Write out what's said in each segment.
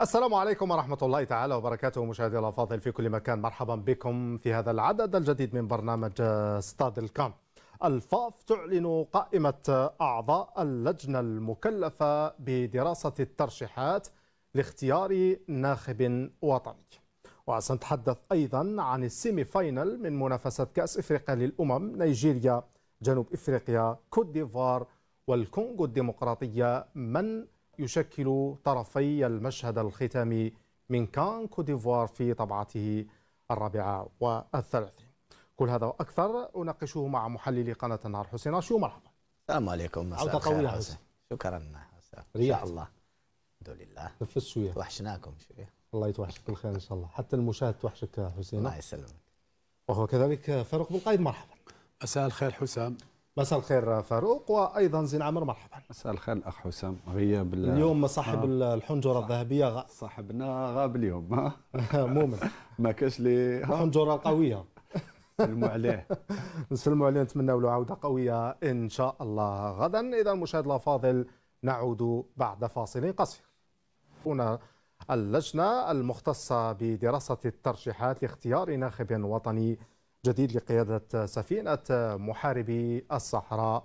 السلام عليكم ورحمة الله تعالى وبركاته مشاهدي الأفاضل في كل مكان مرحبا بكم في هذا العدد الجديد من برنامج آه، ستاد الكام الفاف تعلن قائمة آه، أعضاء اللجنة المكلفة بدراسة الترشيحات لاختيار ناخب وطني وسنتحدث أيضا عن السيمي فاينل من منافسة كأس إفريقيا للأمم نيجيريا جنوب إفريقيا كوت ديفوار والكونغو الديمقراطية من يشكل طرفي المشهد الختامي من كان كوديفوار في طبعته الرابعة والثلاثين كل هذا وأكثر أناقشه مع محلل قناة النهار حسين أرشو مرحبا السلام عليكم مساء الخير حسين شكرا شاء الله الحمد لله نفس شوية توحشناكم شوية الله يتوحشك بالخير إن شاء الله حتى المشاهد توحشك حسين الله يسلمك وهو كذلك فاروق بن قايد مرحبا مساء الخير حسام مساء الخير فاروق وايضا زين عامر مرحبا مساء الخير الاخ حسام غياب اليوم صاحب آه. الحنجره الذهبيه غ... صاحبنا غاب اليوم مؤمن ما كاش لي الحنجره القويه نسلموا عليه نسلموا عليه نتمنوا له عوده قويه ان شاء الله غدا اذا المشاهد الافاضل نعود بعد فاصل قصير هنا اللجنه المختصه بدراسه الترشيحات لاختيار ناخب وطني جديد لقيادة سفينة محاربي الصحراء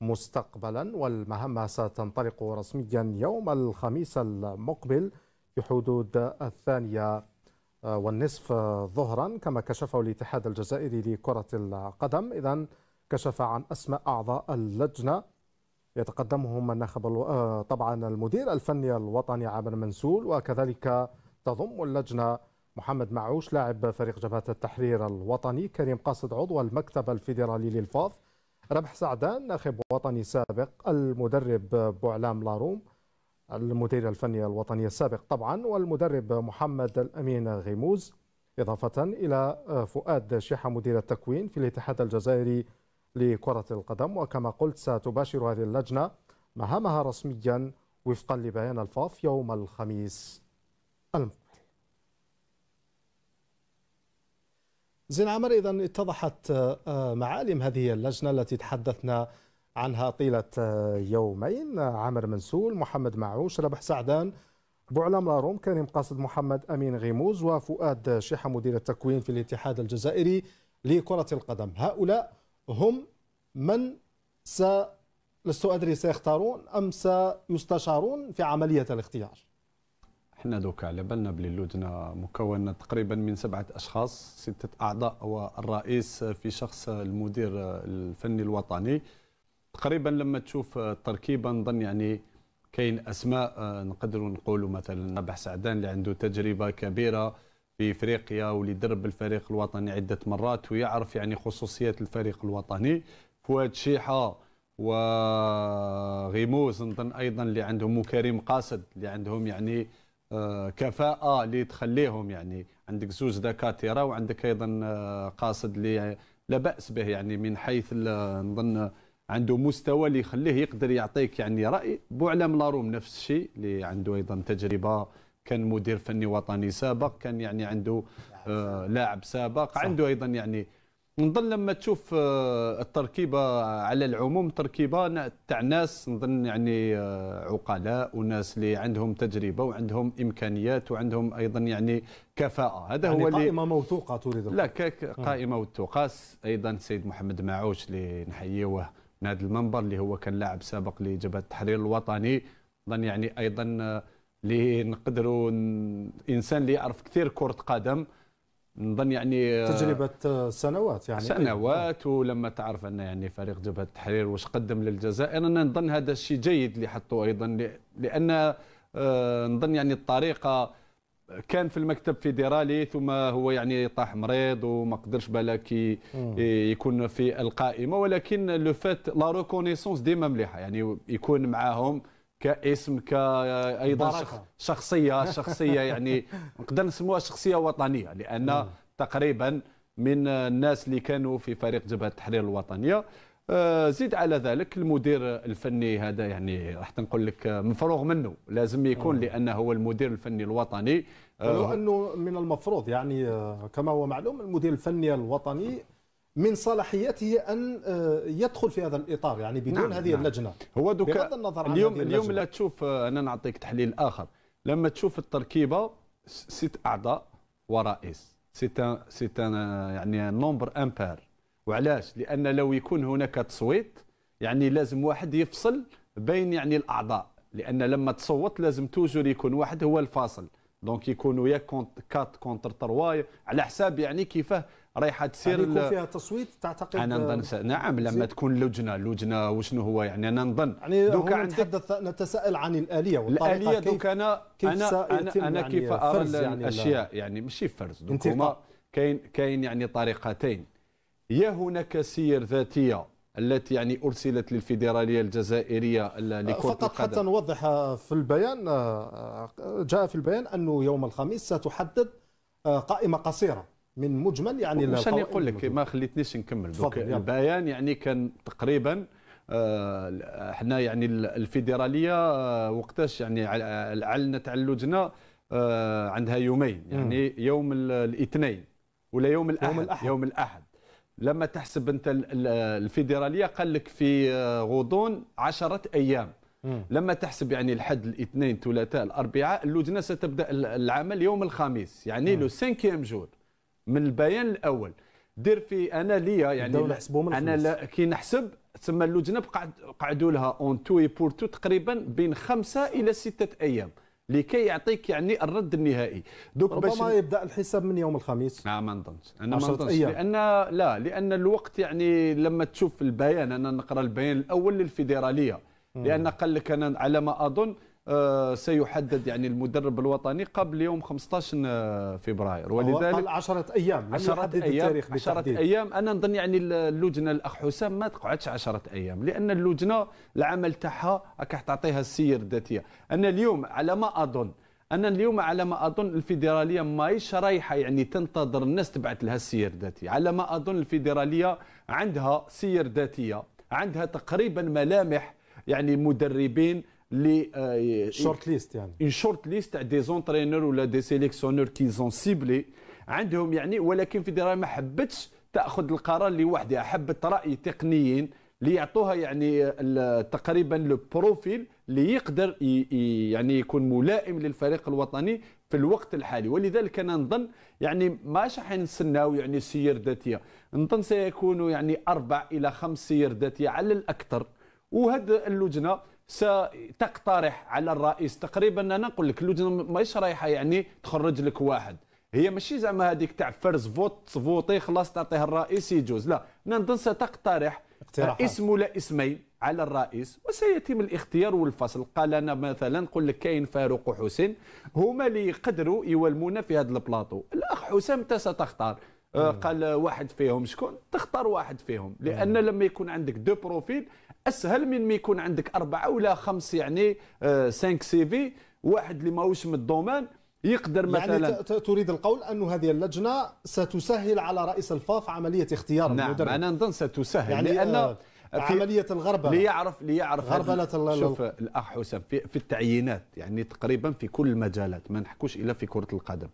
مستقبلا والمهمة ستنطلق رسميا يوم الخميس المقبل في حدود الثانية آه، والنصف ظهرا كما كشفه الاتحاد الجزائري لكرة القدم إذا كشف عن أسماء أعضاء اللجنة يتقدمهم الناخب آه، طبعا المدير الفني الوطني عامر منسول وكذلك تضم اللجنة محمد معوش لاعب فريق جبهة التحرير الوطني كريم قاصد عضو المكتب الفيدرالي للفاظ ربح سعدان ناخب وطني سابق المدرب بوعلام لاروم المدير الفني الوطني السابق طبعا والمدرب محمد الأمين غيموز إضافة إلى فؤاد شيحة مدير التكوين في الاتحاد الجزائري لكرة القدم وكما قلت ستباشر هذه اللجنة مهامها رسميا وفقا لبيان الفاف يوم الخميس المقبل زين عمر إذا اتضحت آه، آه، معالم هذه اللجنة التي تحدثنا عنها طيلة آه، يومين عامر منسول محمد معوش ربح سعدان بوعلام لاروم كريم قاصد محمد أمين غيموز وفؤاد شيحه مدير التكوين في الاتحاد الجزائري لكرة القدم هؤلاء هم من س لست أدري سيختارون أم سيستشارون في عملية الاختيار احنا دوكا على بالنا بلي اللجنه مكونه تقريبا من سبعه اشخاص سته اعضاء والرئيس في شخص المدير الفني الوطني تقريبا لما تشوف التركيبه نظن يعني كاين اسماء نقدروا نقولوا مثلا ربح سعدان اللي عنده تجربه كبيره في افريقيا واللي درب الفريق الوطني عده مرات ويعرف يعني خصوصيات الفريق الوطني فؤاد شيحه وغيموز نظن ايضا اللي عندهم وكريم قاصد اللي عندهم يعني آه، كفاءه اللي تخليهم يعني عندك زوج دكاتره وعندك ايضا آه، قاصد اللي لا باس به يعني من حيث نظن عنده مستوى اللي يخليه يقدر يعطيك يعني راي بوعلام لاروم نفس الشيء اللي عنده ايضا تجربه كان مدير فني وطني سابق كان يعني عنده آه، لاعب سابق عنده ايضا يعني نظن لما تشوف آه، التركيبه على العموم تركيبه تاع ناس نظن يعني آه، عقلاء وناس اللي عندهم تجربه وعندهم امكانيات وعندهم ايضا يعني كفاءه هذا يعني هو قائمه اللي موثوقه تريد لا قائمه موثوقه ايضا سيد محمد معوش اللي نحييوه من هذا المنبر اللي هو كان لاعب سابق لجبهه التحرير الوطني نظن يعني ايضا اللي آه، نقدروا انسان اللي يعرف كثير كره قدم نظن يعني آه، تجربه سنوات يعني سنوات إيه، طيب. ولما تعرف ان يعني فريق جبهه التحرير واش قدم للجزائر انا نظن هذا الشيء جيد اللي حطوه ايضا لان آه، نظن يعني الطريقه كان في المكتب فيدرالي ثم هو يعني طاح مريض وما قدرش بالك إيه، يكون في القائمه ولكن لو فات لا ريكونيسونس ديما مليحه يعني يكون معاهم كاسم كايضا شخصيه شخصيه يعني نقدر نسموها شخصيه وطنيه لان تقريبا من الناس اللي كانوا في فريق جبهه التحرير الوطنيه آه، زيد على ذلك المدير الفني هذا يعني راح نقول لك مفروغ منه لازم يكون لانه هو المدير الفني الوطني ولو آه، انه من المفروض يعني آه، كما هو معلوم المدير الفني الوطني من صلاحيته ان آه، يدخل في هذا الاطار يعني بدون نعم هذه نعم. اللجنه هو دوكا بغض النظر عن اليوم اليوم لا تشوف آه، انا نعطيك تحليل اخر لما تشوف التركيبه ست اعضاء ورئيس سيت سيت آه، يعني نومبر امبير وعلاش لان لو يكون هناك تصويت يعني لازم واحد يفصل بين يعني الاعضاء لان لما تصوت لازم توجور يكون واحد هو الفاصل دونك يكونوا يا كونت كات كونتر تروا على حساب يعني كيفاه رايحه تصير يعني يكون فيها تصويت تعتقد انا نظن س... نعم لما تكون لجنه لجنه وشنو هو يعني انا نظن يعني دوك عندك... نتحدث نتساءل عن الاليه والطريقه الاليه دوك انا كيف انا انا, أنا يعني كيف ارى يعني الاشياء لا. يعني ماشي فرز دوك هما كاين كاين يعني طريقتين يا هناك سير ذاتيه التي يعني ارسلت للفيدراليه الجزائريه لكره فقط القدم. حتى نوضح في البيان جاء في البيان انه يوم الخميس ستحدد قائمه قصيره من مجمل يعني عشان نقول لك ما خليتنيش نكمل دوك البيان يعني كان تقريبا احنا آه، يعني الفيدراليه آه، وقتاش يعني اعلنت على اللجنه آه، عندها يومين يعني يوم الاثنين ولا يوم الاحد يوم الاحد, يوم الأحد. لما تحسب انت الفيدراليه قال لك في غضون عشرة ايام لما تحسب يعني الحد الاثنين ثلاثاء الاربعاء اللجنه ستبدا العمل يوم الخميس يعني لو سانكيام جور من البيان الاول دير في انا ليا يعني انا لا كي نحسب تسمى اللجنه قعدوا لها اون تو بور تو تقريبا بين خمسه الى سته ايام لكي يعطيك يعني الرد النهائي دوك ربما باش يبدا الحساب من يوم الخميس لا ما نظنش انا ما نظنش لان لا لان الوقت يعني لما تشوف البيان انا نقرا البيان الاول للفيدراليه لان قال لك انا على ما اظن آه، سيحدد يعني المدرب الوطني قبل يوم 15 آه، فبراير ولذلك 10 ايام 10 ايام 10 ايام انا نظن يعني اللجنه الاخ حسام ما تقعدش 10 ايام لان اللجنه العمل تاعها راك تعطيها السير الذاتيه انا اليوم على ما اظن انا اليوم على ما اظن الفيدراليه ماهيش رايحه يعني تنتظر الناس تبعث لها السير الذاتي على ما اظن الفيدراليه عندها سير ذاتيه عندها تقريبا ملامح يعني مدربين لي شورت ليست يعني اون شورت ليست تاع دي زونترينور ولا دي سيليكسيونور كيزون سيبلي عندهم يعني ولكن الفيدراليه ما حبتش تاخذ القرار لوحدها حبت راي تقنيين اللي يعطوها يعني تقريبا لو بروفيل اللي يقدر يعني يكون ملائم للفريق الوطني في الوقت الحالي ولذلك انا نظن يعني ماش نستناو يعني سير ذاتيه نظن سيكون يعني اربع الى خمس سير ذاتيه على الاكثر وهذا اللجنه ستقترح على الرئيس تقريبا انا نقول لك اللجنه ماهيش رايحه يعني تخرج لك واحد هي ماشي زعما هذيك تاع فرز فوت فوتي خلاص تعطيه الرئيس يجوز لا نظن نعم، ستقترح اسم ولا اسمين على الرئيس وسيتم الاختيار والفصل قال انا مثلا نقول لك كاين فاروق وحسين هما اللي يقدروا يولمونا في هذا البلاطو الاخ حسام انت ستختار آه، قال واحد فيهم شكون تختار واحد فيهم لان لما يكون عندك دو بروفيل اسهل من ما يكون عندك اربعه ولا خمس يعني 5 سي في واحد اللي ماهوش من الدومين يقدر يعني مثلا يعني تريد القول أن هذه اللجنة ستسهل على رئيس الفاف عملية اختيار نعم المدرب نعم أنا نظن ستسهل يعني لأن آه عمليه الغربله ليعرف ليعرف غربله شوف الاخ حسام في, في التعيينات يعني تقريبا في كل المجالات ما نحكوش الا في كره القدم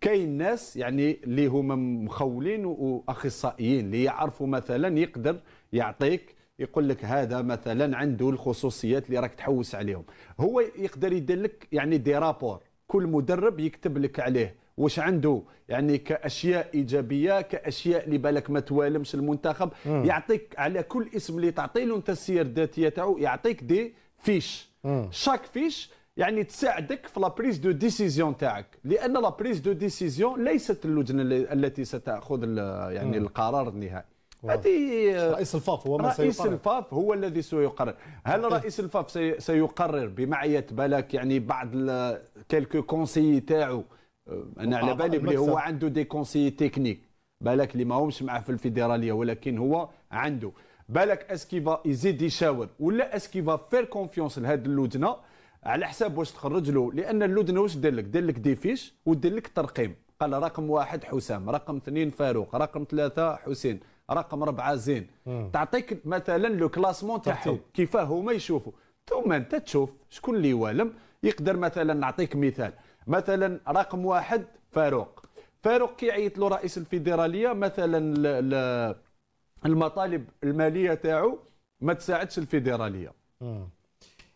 كاين ناس يعني اللي هما مخولين واخصائيين اللي يعرفوا مثلا يقدر يعطيك يقول لك هذا مثلا عنده الخصوصيات اللي راك تحوس عليهم هو يقدر يدير لك يعني دي رابور كل مدرب يكتب لك عليه واش عنده يعني كاشياء ايجابيه كاشياء اللي بالك ما توالمش المنتخب مم. يعطيك على كل اسم اللي تعطي له انت السير الذاتيه تاعو يعطيك دي فيش مم. شاك فيش يعني تساعدك في لابريز دو ديسيزيون تاعك لان لابريز دو ديسيزيون ليست اللجنه التي ستاخذ يعني مم. القرار النهائي هذه رئيس الفاف هو من رئيس سيقرر. الفاف هو الذي سيقرر هل رئيس الفاف سيقرر بمعيه بالك يعني بعض كيلكو كونسيي تاعو انا على بالي بلي هو عنده دي كونسي تكنيك بالك اللي ماهمش معاه في الفيدراليه ولكن هو عنده بالك اسكيفا يزيد يشاور ولا اسكيفا فير كونفيونس لهاد اللجنه على حساب واش تخرج له لان اللجنه واش دار لك دار لك دي فيش ودار لك ترقيم قال رقم واحد حسام رقم اثنين فاروق رقم ثلاثه حسين رقم اربعه زين مم. تعطيك مثلا لو كلاسمون تاعهم كيفاه هما يشوفوا ثم انت تشوف شكون اللي والم يقدر مثلا نعطيك مثال مثلا رقم واحد فاروق فاروق كيعيط له رئيس الفيدراليه مثلا المطالب الماليه تاعو ما تساعدش الفيدراليه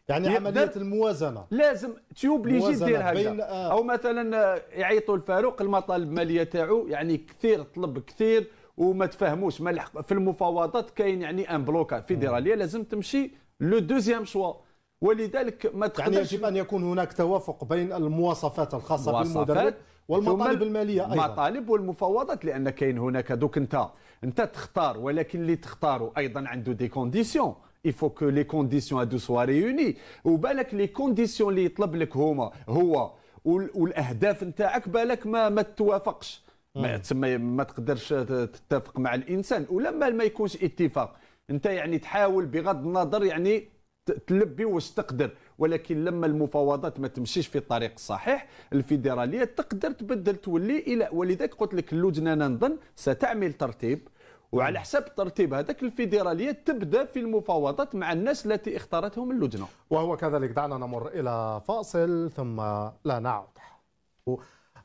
يعني عمليه الموازنه لازم تيوبليجي دير هكذا آه، او مثلا آه، يعيطوا لفاروق المطالب الماليه تاعو يعني كثير طلب كثير وما تفهموش ما في المفاوضات كاين يعني ان بلوكا فيدراليه لازم تمشي لو دوزيام شوا ولذلك ما تقدرش يعني يجب ان يكون هناك توافق بين المواصفات الخاصه مواصفات بالمدرب والمطالب الماليه ايضا المطالب والمفاوضات لان كاين هناك دوك انت انت تختار ولكن اللي تختاره ايضا عنده دي كونديسيون il faut que les conditions هادو سوا ريوني وبالك لي كونديسيون اللي يطلب لك هما هو والاهداف نتاعك بالك ما ما توافقش ما تسمى ما تقدرش تتفق مع الانسان ولما ما يكونش اتفاق انت يعني تحاول بغض النظر يعني تلبي واش تقدر ولكن لما المفاوضات ما تمشيش في الطريق الصحيح الفيدراليه تقدر تبدل تولي الى ولذلك قلت لك اللجنه نظن ستعمل ترتيب وعلى حسب الترتيب هذاك الفيدراليه تبدا في المفاوضات مع الناس التي اختارتهم اللجنه وهو كذلك دعنا نمر الى فاصل ثم لا نعود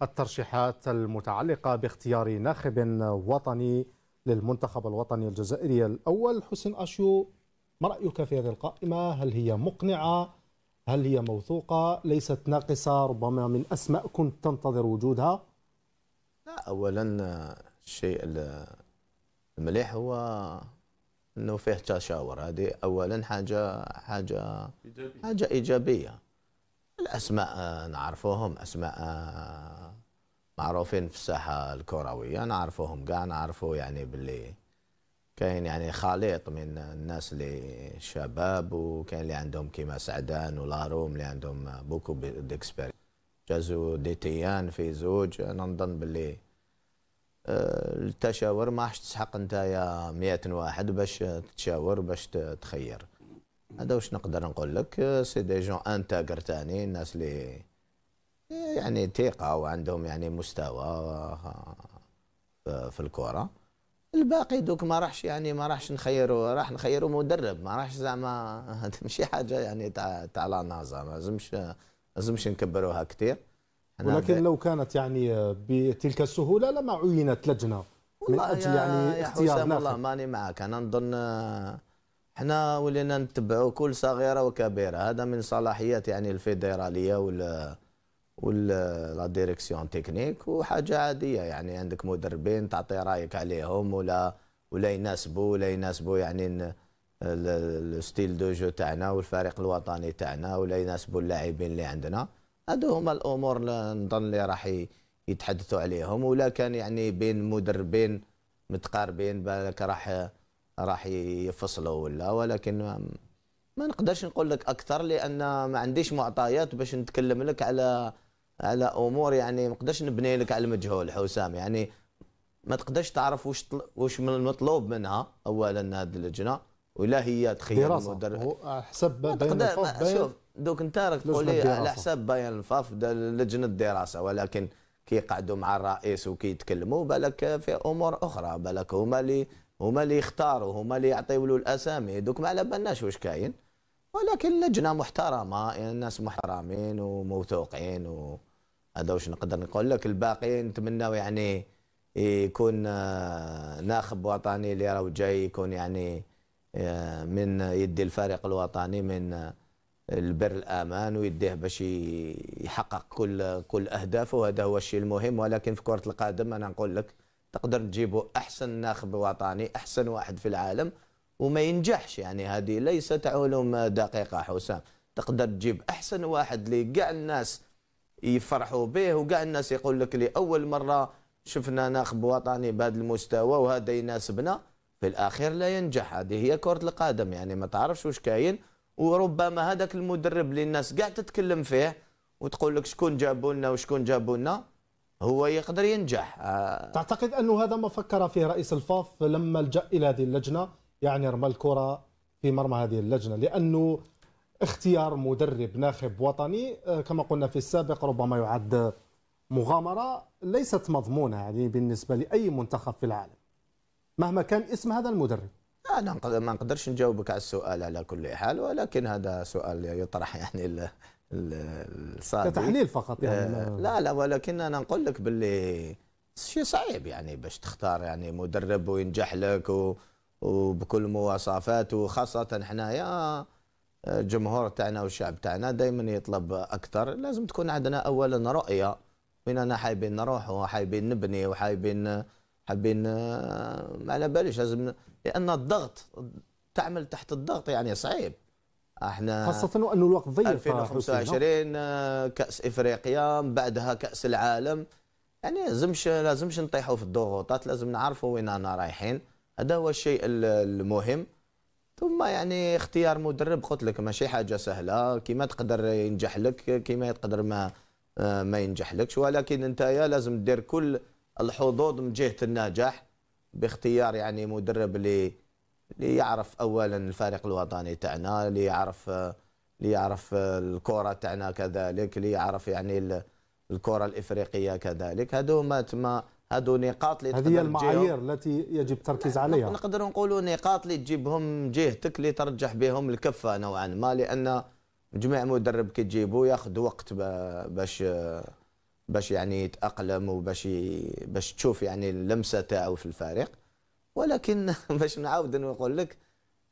الترشيحات المتعلقه باختيار ناخب وطني للمنتخب الوطني الجزائري الاول حسين اشيو ما رأيك في هذه القائمة؟ هل هي مقنعة؟ هل هي موثوقة؟ ليست ناقصة ربما من أسماء كنت تنتظر وجودها؟ لا أولا الشيء المليح هو انه فيه تشاور هذه اولا حاجه حاجه حاجه ايجابيه الاسماء نعرفوهم اسماء معروفين في الساحه الكرويه نعرفوهم كاع نعرفوا يعني باللي كاين يعني خليط من الناس اللي شباب وكاين اللي عندهم كيما سعدان ولاروم اللي عندهم بوكو ديكسبيريونس جازو ديتيان في زوج انا نظن باللي آه، التشاور ما حش تسحق نتايا 100 واحد باش تشاور باش تخير هذا واش نقدر نقول لك آه، سي دي جون انتاغر تاني الناس اللي آه، يعني ثقه وعندهم يعني مستوى في الكره الباقي دوك ما راحش يعني ما راحش نخيروا راح نخيروا مدرب ما راحش زعما ماشي حاجه يعني تاع تاع لا نازا ما لازمش لازمش نكبروها كثير ولكن لو كانت يعني بتلك السهوله لما عينت لجنه من اجل يعني اختيار والله ماني معك انا نظن احنا ولينا نتبعوا كل صغيره وكبيره هذا من صلاحيات يعني الفيدراليه ولا ولا ديريكسيون تكنيك وحاجه عاديه يعني عندك مدربين تعطي رايك عليهم ولا ولا يناسبوا ولا يناسبوا يعني الستيل دو جو تاعنا والفريق الوطني تاعنا ولا يناسبوا اللاعبين اللي عندنا هادو هما الامور نظن اللي راح يتحدثوا عليهم ولا كان يعني بين مدربين متقاربين بالك راح راح يفصلوا ولا ولكن ما نقدرش نقول لك اكثر لان ما عنديش معطيات باش نتكلم لك على على آه، امور يعني ما نقدرش نبني لك على المجهول حسام يعني ما تقدرش تعرف واش واش من المطلوب منها اولا هذه اللجنه ولا هي تخير دراسه هو حسب بيان الفاف شوف دوك انت راك تقول لي على حساب بايرن الفاف لجنه الدراسه ولكن كيقعدوا مع الرئيس وكيتكلموا بالك في امور اخرى بالك هما اللي هما اللي يختاروا هما اللي يعطيوا له الاسامي دوك ما على بالناش واش كاين ولكن لجنه محترمه يعني ناس محترمين وموثوقين و... هذا واش نقدر نقول لك الباقي نتمناو يعني يكون آه، ناخب وطني اللي راه جاي يكون يعني آه، من يدي الفريق الوطني من آه، البر الامان ويديه باش يحقق كل كل اهدافه هذا هو الشيء المهم ولكن في كره القدم انا نقول لك تقدر تجيبوا احسن ناخب وطني احسن واحد في العالم وما ينجحش يعني هذه ليست علوم دقيقه حسام تقدر تجيب احسن واحد لكاع الناس يفرحوا به وكاع الناس يقول لك لاول مره شفنا ناخب وطني بهذا المستوى وهذا يناسبنا في الاخير لا ينجح هذه هي كره القدم يعني ما تعرفش واش كاين وربما هذاك المدرب اللي الناس كاع تتكلم فيه وتقول لك شكون جابوا لنا وشكون جابوا لنا هو يقدر ينجح آه، تعتقد انه هذا ما فكر فيه رئيس الفاف لما لجا الى هذه اللجنه يعني رمى الكره في مرمى هذه اللجنه لانه اختيار مدرب ناخب وطني آه، كما قلنا في السابق ربما يعد مغامرة ليست مضمونة يعني بالنسبة لأي منتخب في العالم مهما كان اسم هذا المدرب أنا آه، ما نقدرش نجاوبك على السؤال على كل حال ولكن هذا سؤال يطرح يعني الصادق كتحليل فقط يعني آه، لا لا ولكن أنا نقول لك باللي شيء صعيب يعني باش تختار يعني مدرب وينجح لك وبكل مواصفاته خاصة حنايا الجمهور تاعنا والشعب تاعنا دائما يطلب اكثر لازم تكون عندنا اولا رؤيه وين انا حابين نروحوا حابين نبني وحابين حابين ما على باليش لازم لان الضغط تعمل تحت الضغط يعني صعيب احنا خاصة انه الوقت ضيق 2025 نعم. آه، كأس افريقيا بعدها كأس العالم يعني لازمش لازمش نطيحوا في الضغوطات لازم نعرفوا وين انا رايحين هذا هو الشيء المهم ثم يعني اختيار مدرب قلت لك ماشي حاجه سهله كيما تقدر ينجح لك كيما تقدر ما آه، ما ينجحلكش ولكن انت يا لازم دير كل الحظوظ من جهه النجاح باختيار يعني مدرب لي ليعرف يعرف اولا الفريق الوطني تاعنا ليعرف يعرف اللي آه، يعرف آه، الكره تاعنا كذلك ليعرف يعرف يعني الكره الافريقيه كذلك هذو ما هذو نقاط اللي هذه المعايير التي يجب التركيز عليها نقدر نقولوا نقاط اللي تجيبهم جهتك اللي ترجح بهم الكفه نوعا ما لان جميع مدرب كي تجيبو ياخذ وقت باش باش يعني يتاقلم وباش باش تشوف يعني اللمسه تاعو في الفريق ولكن باش نعاود نقول لك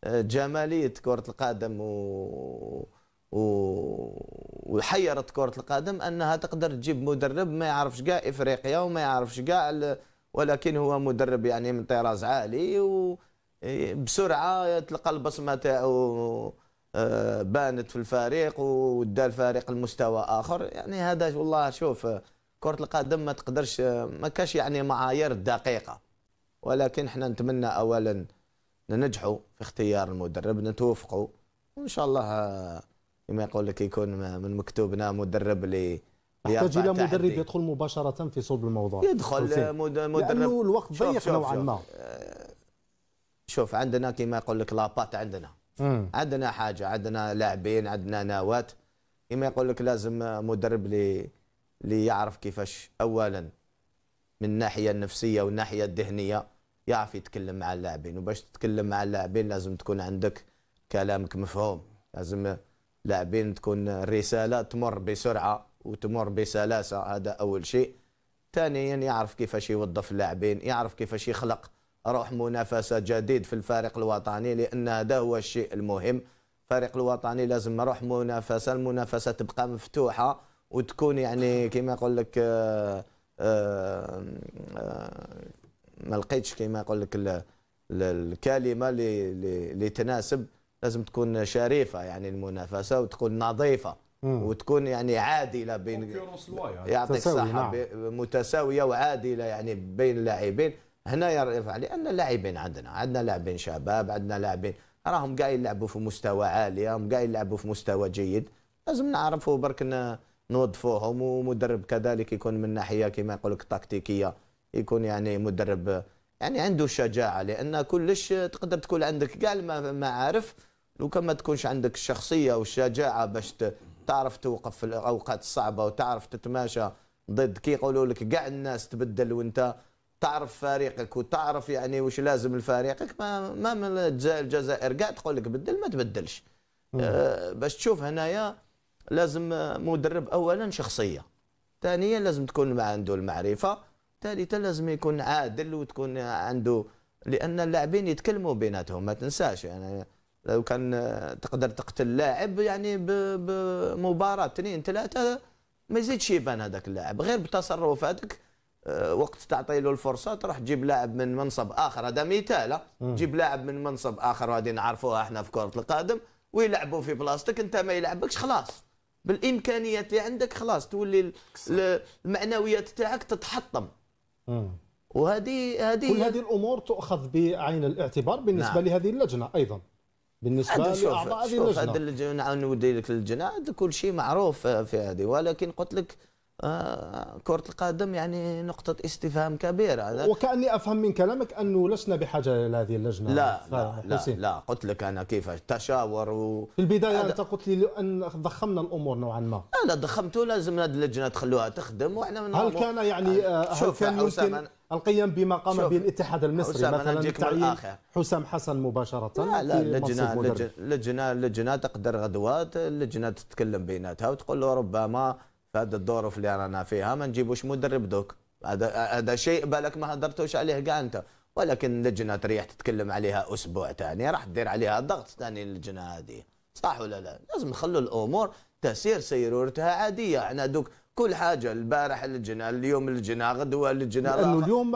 آه، جماليه كره القدم و وحيرت كره القدم انها تقدر تجيب مدرب ما يعرفش كاع افريقيا وما يعرفش كاع ولكن هو مدرب يعني من طراز عالي وبسرعه تلقى البصمه تاعو آه، بانت في الفريق ودا الفريق لمستوى اخر يعني هذا والله شوف كره القدم ما تقدرش ما كاش يعني معايير دقيقه ولكن احنا نتمنى اولا ننجحوا في اختيار المدرب نتوفقوا وان شاء الله كما يقول لك يكون من مكتوبنا مدرب لي يحتاج الى مدرب يدخل مباشره في صلب الموضوع يدخل مدرب لانه الوقت ضيق نوعا ما آه، شوف عندنا كما يقول لك لابات عندنا مم. عندنا حاجه عندنا لاعبين عندنا نوات كما يقول لك لازم مدرب لي اللي يعرف كيفاش اولا من الناحيه النفسيه والناحيه الذهنيه يعرف يتكلم مع اللاعبين وباش تتكلم مع اللاعبين لازم تكون عندك كلامك مفهوم لازم لاعبين تكون الرساله تمر بسرعه وتمر بسلاسه هذا اول شيء ثانيا يعرف كيفاش يوظف اللاعبين يعرف كيفاش يخلق روح منافسه جديد في الفريق الوطني لان هذا هو الشيء المهم الفريق الوطني لازم روح منافسه المنافسه تبقى مفتوحه وتكون يعني كما يقول لك آه، آه، آه، ما لقيتش كما يقول لك الكلمه اللي تناسب لازم تكون شريفه يعني المنافسه وتكون نظيفه مم. وتكون يعني عادله بين يعطيك الصحه نعم. متساويه وعادله يعني بين اللاعبين هنا يرفع يعني لان اللاعبين عندنا عندنا لاعبين شباب عندنا لاعبين راهم قاعد يلعبوا في مستوى عالي راهم قاعد يلعبوا في مستوى جيد لازم نعرفوا برك نوظفوهم ومدرب كذلك يكون من ناحيه كما يقول لك تكتيكيه يكون يعني مدرب يعني عنده شجاعه لان كلش تقدر تكون عندك كاع المعارف لو كان ما تكونش عندك الشخصيه والشجاعه باش تعرف توقف في الاوقات الصعبه وتعرف تتماشى ضد كي يقولوا لك كاع الناس تبدل وانت تعرف فريقك وتعرف يعني واش لازم لفريقك ما ما من الجزائر كاع تقول لك بدل ما تبدلش آه باش تشوف هنايا لازم مدرب اولا شخصيه ثانيا لازم تكون مع عنده المعرفه ثالثا لازم يكون عادل وتكون عنده لان اللاعبين يتكلموا بيناتهم ما تنساش يعني لو كان تقدر تقتل لاعب يعني بمباراه اثنين ثلاثه ما يزيدش يبان هذاك اللاعب غير بتصرفاتك آه، وقت تعطي له الفرصه تروح تجيب لاعب من منصب اخر هذا مثال تجيب لاعب من منصب اخر وهذه نعرفوها احنا في كره القدم ويلعبوا في بلاصتك انت ما يلعبكش خلاص بالامكانيات اللي عندك خلاص تولي المعنويات تاعك تتحطم وهذه هذه كل هذه الامور تؤخذ بعين الاعتبار بالنسبه نعم. لهذه اللجنه ايضا بالنسبه لاعضاء هذه اللجنه عاد اللجنه نعم، نودي لك اللجنه عاد كل شيء معروف آه، في هذه ولكن قلت لك آه كرة القدم يعني نقطة استفهام كبيرة وكأني أفهم من كلامك أنه لسنا بحاجة إلى هذه اللجنة لا لا, لا, لا قلت لك أنا كيف تشاور و... في البداية أنت قلت لي أن ضخمنا الأمور نوعا ما لا ضخمته لازم هذه اللجنة تخلوها تخدم وإحنا هل نعم. كان يعني آه، هل كان يمكن القيام بما قام به الاتحاد المصري مثلا تعيين حسام حسن مباشره لا لا اللجنه اللجنه اللجنه تقدر غدوات اللجنه تتكلم بيناتها وتقول له ربما في هذه الظروف اللي رانا فيها ما نجيبوش مدرب دوك هذا هذا شيء بالك ما هدرتوش عليه كاع انت ولكن اللجنه تريح تتكلم عليها اسبوع ثاني راح تدير عليها ضغط ثاني اللجنه هذه صح ولا لا لازم نخلوا الامور تسير سيرورتها عاديه احنا دوك كل حاجه البارح اللجنه اليوم اللجنه غدوه اللجنه لانه اليوم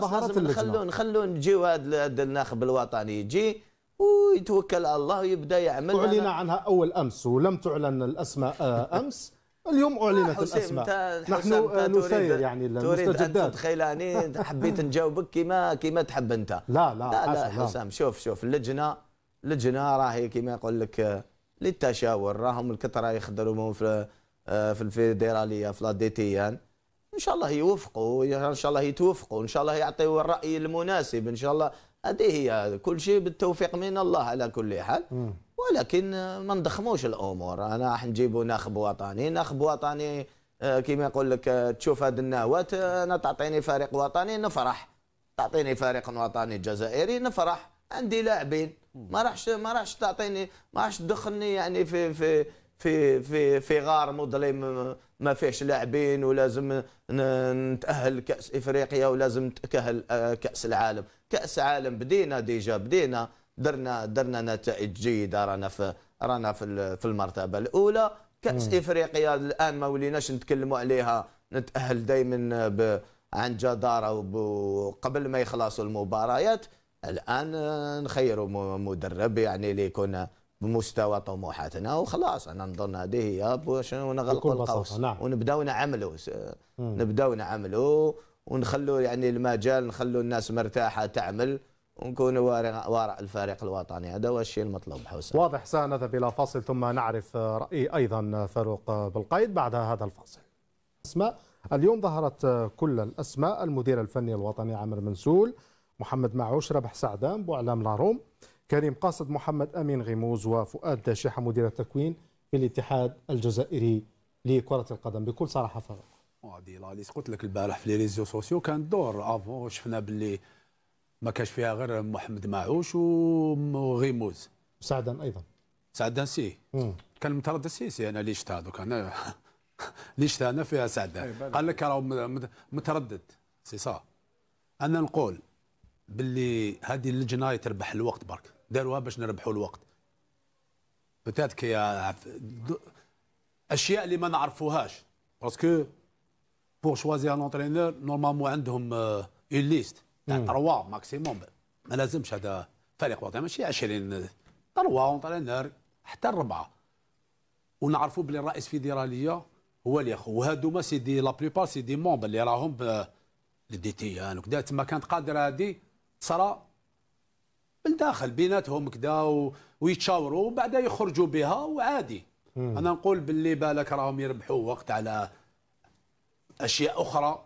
ظهرت اللجنه خلون خلون نجيو هذا الناخب الوطني يجي ويتوكل على الله ويبدا يعمل اعلن عنها اول امس ولم تعلن الاسماء آه، امس اليوم آه، اعلنت الاسماء نحن آه، نسير يعني تريد تخيل اني حبيت نجاوبك كما كما تحب انت لا لا لا, لا حسام شوف شوف اللجنه اللجنه راهي كما يقول لك للتشاور راهم الكثره يخدموا في آه، في الفيدراليه في لاديتيان ان شاء الله يوفقوا ان شاء الله يتوفقوا ان شاء الله يعطيوا الراي المناسب ان شاء الله هذه هي كل شيء بالتوفيق من الله على كل حال ولكن ما نضخموش الامور انا راح نجيبوا ناخب وطني ناخب وطني آه، كما يقول لك آه، تشوف هذه النوات انا تعطيني فريق وطني نفرح تعطيني فريق وطني جزائري نفرح عندي لاعبين ما راحش ما راحش تعطيني ما راحش تدخلني يعني في في في في في غار مظلم ما فيهش لاعبين ولازم نتاهل كاس افريقيا ولازم نتاهل آه، كاس العالم كاس عالم بدينا ديجا بدينا درنا درنا نتائج جيده رانا في رانا في في المرتبه الاولى كاس مم. افريقيا الان ما وليناش نتكلموا عليها نتاهل دائما عن جداره قبل ما يخلصوا المباريات الان آه، نخيروا مدرب يعني اللي يكون بمستوى طموحاتنا وخلاص انا نظن هذه هي شنو نغلقوا القوس نعم. ونبداو نعملوا نبداو نعملوا ونخلوا يعني المجال نخلوا الناس مرتاحه تعمل ونكونوا وراء الفريق الوطني هذا هو الشيء المطلوب حسن واضح سنذهب الى فاصل ثم نعرف راي ايضا فاروق بالقيد بعد هذا الفاصل اسماء اليوم ظهرت كل الاسماء المدير الفني الوطني عامر منسول محمد معوش ربح سعدان بوعلام لاروم كريم قاصد محمد أمين غيموز وفؤاد داشيحه مدير التكوين في الاتحاد الجزائري لكرة القدم بكل صراحة فقط هادي لاليس قلت لك البارح في لي ريزيو سوسيو كان دور افون شفنا باللي ما كانش فيها غير محمد معوش وغيموز سعدان ايضا سعدان سي مم. كان متردد سي انا ليش شفتها دوك انا ليش شفتها انا فيها سعدان قال لك راه متردد سي صا انا نقول باللي هذه اللجنه تربح الوقت برك داروها باش نربحوا الوقت بتات كي اشياء اللي ما نعرفوهاش باسكو بور شوازي ان اونترينور نورمالمون عندهم اون euh, ليست hmm. تاع تروا ماكسيموم ما لازمش هذا فريق وطني ماشي 20 تروا اونترينور حتى الربعه ونعرفوا بلي الرئيس فيدراليه هو اللي ياخذ وهادو ما سيدي لا بليبار سي دي مومبر اللي راهم دي تي ان وكذا تما كانت قادره هذه تصرى بالداخل بيناتهم كدا ويتشاوروا وبعدها يخرجوا بها وعادي مم. انا نقول باللي بالك راهم يربحوا وقت على اشياء اخرى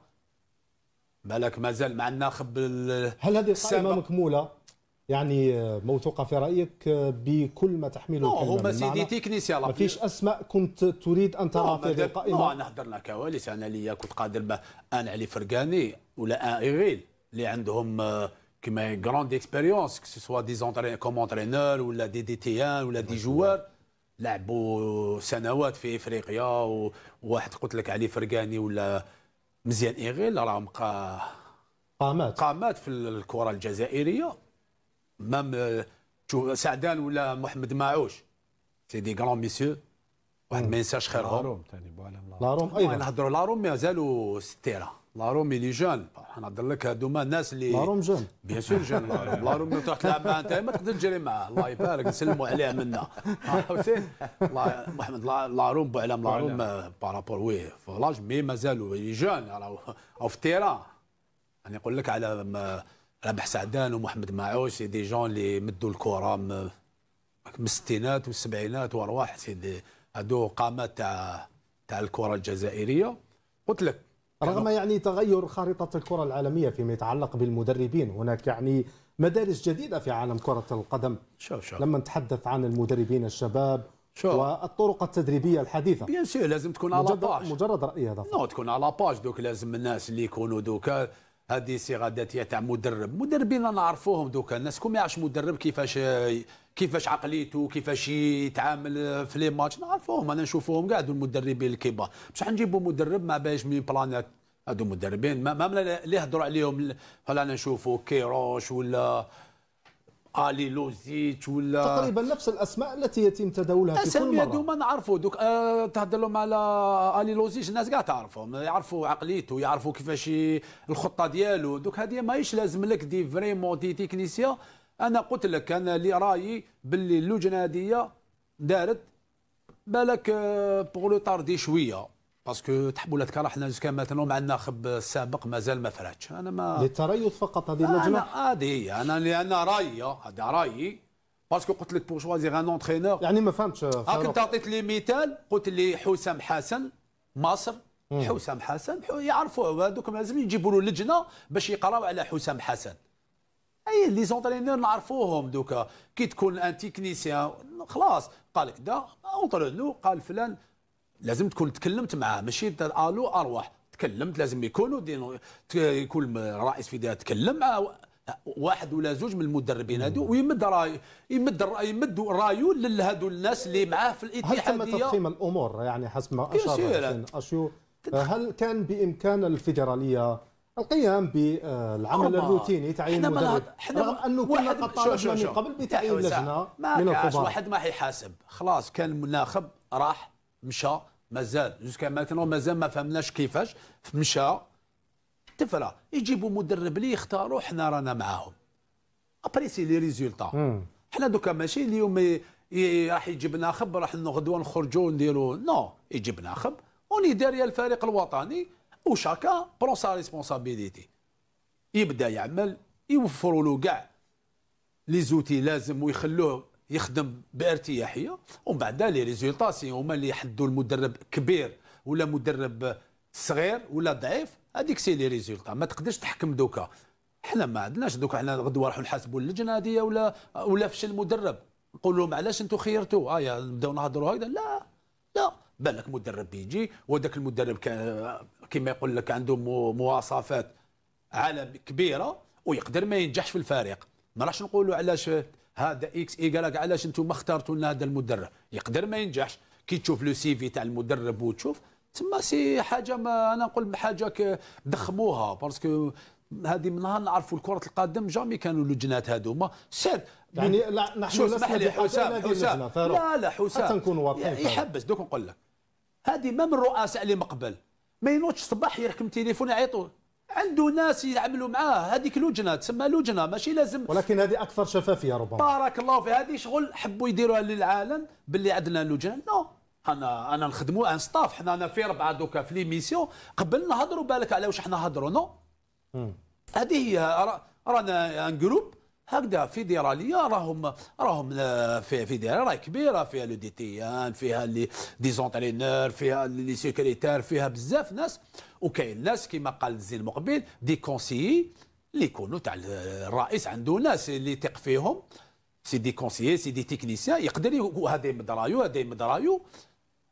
بالك مازال مع الناخب هل هذه القائمه مكموله يعني آه، موثوقه في رايك آه، بكل ما تحمله الكلمه هما سيدي تكنيسيا ما فيش اسماء كنت تريد ان ترى في هذه القائمه انا هضرنا كواليس انا ليا كنت قادر علي فرقاني ولا آئغيل آه، اللي عندهم qui a une grande expérience, que ce soit des entra comme entraîneur ou là, des DT1 ou là, des joueurs. لعبوا سنوات في افريقيا وواحد قلت لك علي فرقاني ولا مزيان ايغيل راهم قا... قامات قامات في الكره الجزائريه مام شو سعدان ولا محمد معوش سي دي كرون ميسيو واحد ما ينساش خيرهم لاروم ثاني بوعلم لاروم ايضا نهضروا لاروم مازالوا ستيره لاروم اللي جون انا نهضر لك هذوما الناس اللي لاروم جون بيان سور جون لاروم لو تروح تلعب معاه انت ما تقدر تجري معاه الله يبارك نسلموا عليه منا محمد لاروم بوعلام لاروم بارابور وي فلاج مي مازالوا جون راهو في التيران انا نقول لك على رابح سعدان ومحمد معوش سي دي جون اللي مدوا الكره من الستينات والسبعينات وارواح سيدي هادو قامات تاع تاع الكره الجزائريه قلت لك يعني رغم يعني تغير خارطة الكرة العالمية فيما يتعلق بالمدربين هناك يعني مدارس جديدة في عالم كرة القدم شوف شوف. لما نتحدث عن المدربين الشباب شوف. والطرق التدريبيه الحديثه بيان لازم تكون على باج مجرد رأي هذا نو تكون على باج دوك لازم الناس اللي يكونوا دوك هذه صيغه ذاتيه تاع مدرب مدربين انا نعرفوهم دوكا الناس ما يعرفش مدرب كيفاش كيفاش عقليته كيفاش يتعامل في لي ماتش نعرفوهم انا نشوفوهم دو المدربين الكبار بصح نجيبوا مدرب ما باش من بلانات هادو مدربين ما اللي يهضروا عليهم هلا نشوفوا كيروش ولا الي لوزيت ولا تقريبا نفس الاسماء التي يتم تداولها في كل مره هذوما نعرفوا دوك أه تهضر لهم على الي لوزيت الناس كاع تعرفهم يعرفوا عقليته يعرفوا كيفاش الخطه ديالو دوك هذه ماهيش لازم لك دي فريمون دي تكنيسيا انا قلت لك انا اللي رايي باللي اللجنه هذه دارت بالك بور لو طاردي شويه باسكو تحبولات حنا كان مثلا مع الناخب السابق مازال ما فراتش انا ما للتريث فقط هذه اللجنه انا عادي انا لان رايي آه، هذا رايي باسكو قلت لك بور شوازيغ ان اونترينور يعني ما فهمتش هاك آه، انت عطيت لي مثال قلت لي حسام حسن مصر مم. حسام حسن يعرفوه هذوك لازم يجيبوا له لجنه باش يقراو على حسام حسن اي لي زونترينور نعرفوهم دوكا كي تكون ان تيكنيسيان خلاص قالك دا اونترينور قال فلان لازم تكون تكلمت معاه ماشي الو ارواح تكلمت لازم يكونوا يكون رئيس فيديا تكلم مع واحد ولا زوج من المدربين هادو ويمد راي يمد راي يمد رايو لهادو الناس اللي معاه في الاتحاديه هل تم تضخيم الامور يعني حسب ما اشار اشيو هل كان بامكان الفيدراليه القيام بالعمل الروتيني تعيين احنا مدرب احنا رغم انه كنا قد طالبنا من قبل بتعيين لجنه من الخبراء واحد ما حيحاسب خلاص كان مناخب راح مشى مازال جوسكا ماتنو مازال ما فهمناش كيفاش مشى تفرا يجيبوا مدرب لي يختاروا حنا رانا معاهم ابريسي لي ريزولتا حنا دوكا ماشي اليوم راح يجيبنا خب راح غدوه نخرجوا نديروا نو يجيبنا خب وني داري الفريق الوطني وشاكا برون سا ريسبونسابيليتي يبدا يعمل يوفروا له كاع لي زوتي لازم ويخلوه يخدم بارتياحيه ومن بعد لي ريزولتا سي هما اللي يحدوا المدرب كبير ولا مدرب صغير ولا ضعيف هذيك سي لي ريزولتا ما تقدرش تحكم دوكا حنا ما عندناش دوكا حنا غدوه نروحوا نحاسبوا اللجنه هذه ولا ولا فشل المدرب نقول لهم علاش انتم خيرتوا اه يا نبداو نهضروا هكذا لا لا بالك مدرب بيجي وذاك المدرب كما يقول لك عنده مواصفات عالم كبيره ويقدر ما ينجحش في الفريق ما راحش نقولوا علاش هذا اكس اي قالك علاش انتم ما اخترتوا لنا هذا المدرب يقدر ما ينجحش كي تشوف لو سيفي تاع المدرب وتشوف تما سي حاجه ما انا نقول حاجه ضخموها باسكو هذه من نهار نعرفوا كره القدم جامي كانوا اللجنات هذوما سير يعني لا نحن اسمح لي حسام حسام لا لا حسام حتى نكون واضحين يحبس دوك نقول لك هذه ما من الرؤساء اللي مقبل ما ينوضش الصباح يركم تليفون يعيطوا عنده ناس يعملوا معاه هذيك لجنه تسمى لجنه ماشي لازم ولكن هذه اكثر شفافيه ربما بارك الله في هذه شغل حبوا يديروها للعالم باللي عندنا لجنه نو انا انا نخدموا ان ستاف حنا انا في ربعه دوكا في ليميسيون قبل نهضروا بالك على واش حنا هضروا نو هذه هي رانا ان جروب هكذا فيدراليه راهم راهم آه، في فيدراليه راهي كبيره فيها لو دي تي فيها لي ديزونترينور فيها لي سيكريتير فيها بزاف ناس وكاين ناس كما قال زين مقبل دي كونسيي اللي يكونوا تاع الرئيس عنده ناس اللي يثق فيهم سي دي كونسيي سي دي تكنيسيان يقدر هذا مدرايو هذا مدرايو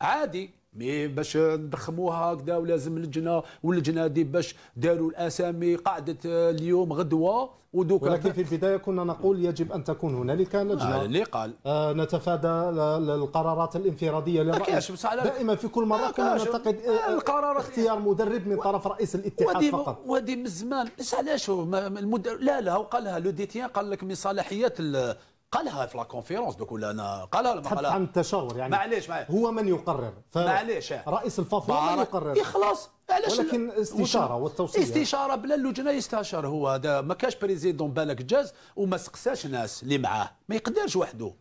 عادي مي باش نضخموها هكذا ولازم اللجنه واللجنه دي باش داروا الاسامي قاعده آه، اليوم غدوه ودوكا ولكن في البدايه كنا نقول يجب ان تكون هنالك لجنه آه، اللي قال آه نتفادى القرارات الانفراديه للرئيس دائما في كل مره كنا نعتقد آه، القرارات اختيار مدرب من طرف رئيس الاتحاد ودي فقط ودي من زمان علاش المدرب لا لا وقالها لو ديتيان قال لك من صلاحيات قالها في لا كونفيرونس دوك ولا انا قالها ولا ما قالها عن التشاور يعني معليش معليش هو من يقرر معليش رئيس الفاف هو من يقرر خلاص علاش ولكن استشاره والتوصيه استشاره بلا اللجنه يستشار هو هذا ما كاش بريزيدون بالك جاز وما سقساش ناس اللي معاه ما يقدرش وحده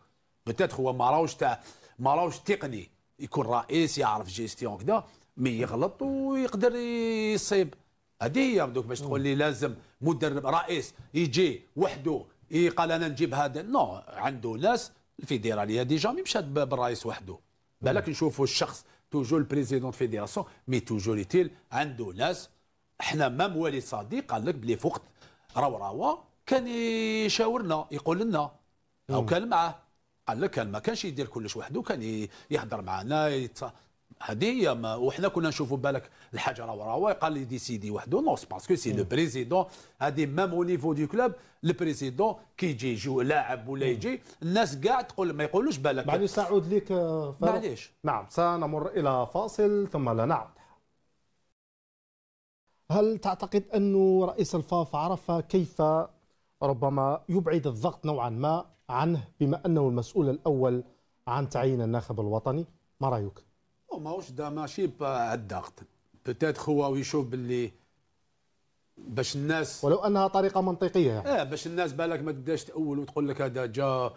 بتات هو ما راهوش تاع ما راهوش تقني يكون رئيس يعرف جيستيون كذا مي يغلط ويقدر يصيب هذه هي دوك باش تقول لي لازم مدرب رئيس يجي وحده اي قال انا نجيب هذا نو عنده ناس الفيدراليه ديجا مشات بالرئيس وحده بالك نشوفوا الشخص توجور البريزيدون فيدراسيون مي توجور ليتيل عنده ناس احنا مام وليد صديق قال لك بلي فوقت راو راو كان يشاورنا يقول لنا او كان معاه قال لك كان ما كانش يدير كلش وحده كان يهضر معنا يتص... هذه هي ما وحنا كنا نشوفوا بالك الحاجه راه راه قال لي ديسيدي وحده نو باسكو سي لو بريزيدون هذه ميم او نيفو دو كلوب بريزيدون كي يجي يجي لاعب ولا يجي الناس كاع تقول ما يقولوش بالك معليش ساعود لك آه، معليش نعم سنمر الى فاصل ثم لا نعم هل تعتقد أن رئيس الفاف عرف كيف ربما يبعد الضغط نوعا ما عنه بما أنه المسؤول الأول عن تعيين الناخب الوطني ما رأيك؟ هوش دا ماشي با الضغط بتات هو يشوف باللي باش الناس ولو انها طريقه منطقيه يعني اه باش الناس بالك ما تبداش تاول وتقول لك هذا جا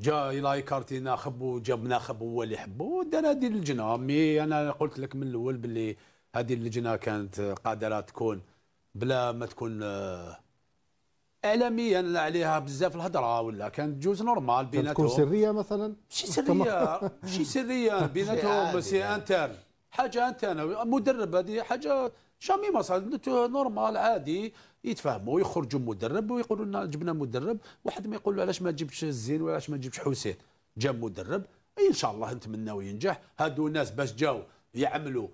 جا يلاي كارتينا خبو جابنا ناخب هو اللي حبو دار هذه اللجنه مي انا قلت لك من الاول باللي هذه اللجنه كانت قادره تكون بلا ما تكون آه الاميا عليها بزاف الهضره ولا كانت جوز نورمال بيناتهم تكون سريه مثلا شي سريه شي سريه بيناتهم سي انترن حاجه انترن مدرب هذه حاجه شامي ما صارت نورمال عادي يتفاهموا يخرجوا مدرب ويقولوا لنا جبنا مدرب واحد ما يقول له علاش ما تجيبش الزين وعلاش ما تجيبش حسين جاب مدرب ان شاء الله نتمناو ينجح هادو الناس باش جاو يعملوا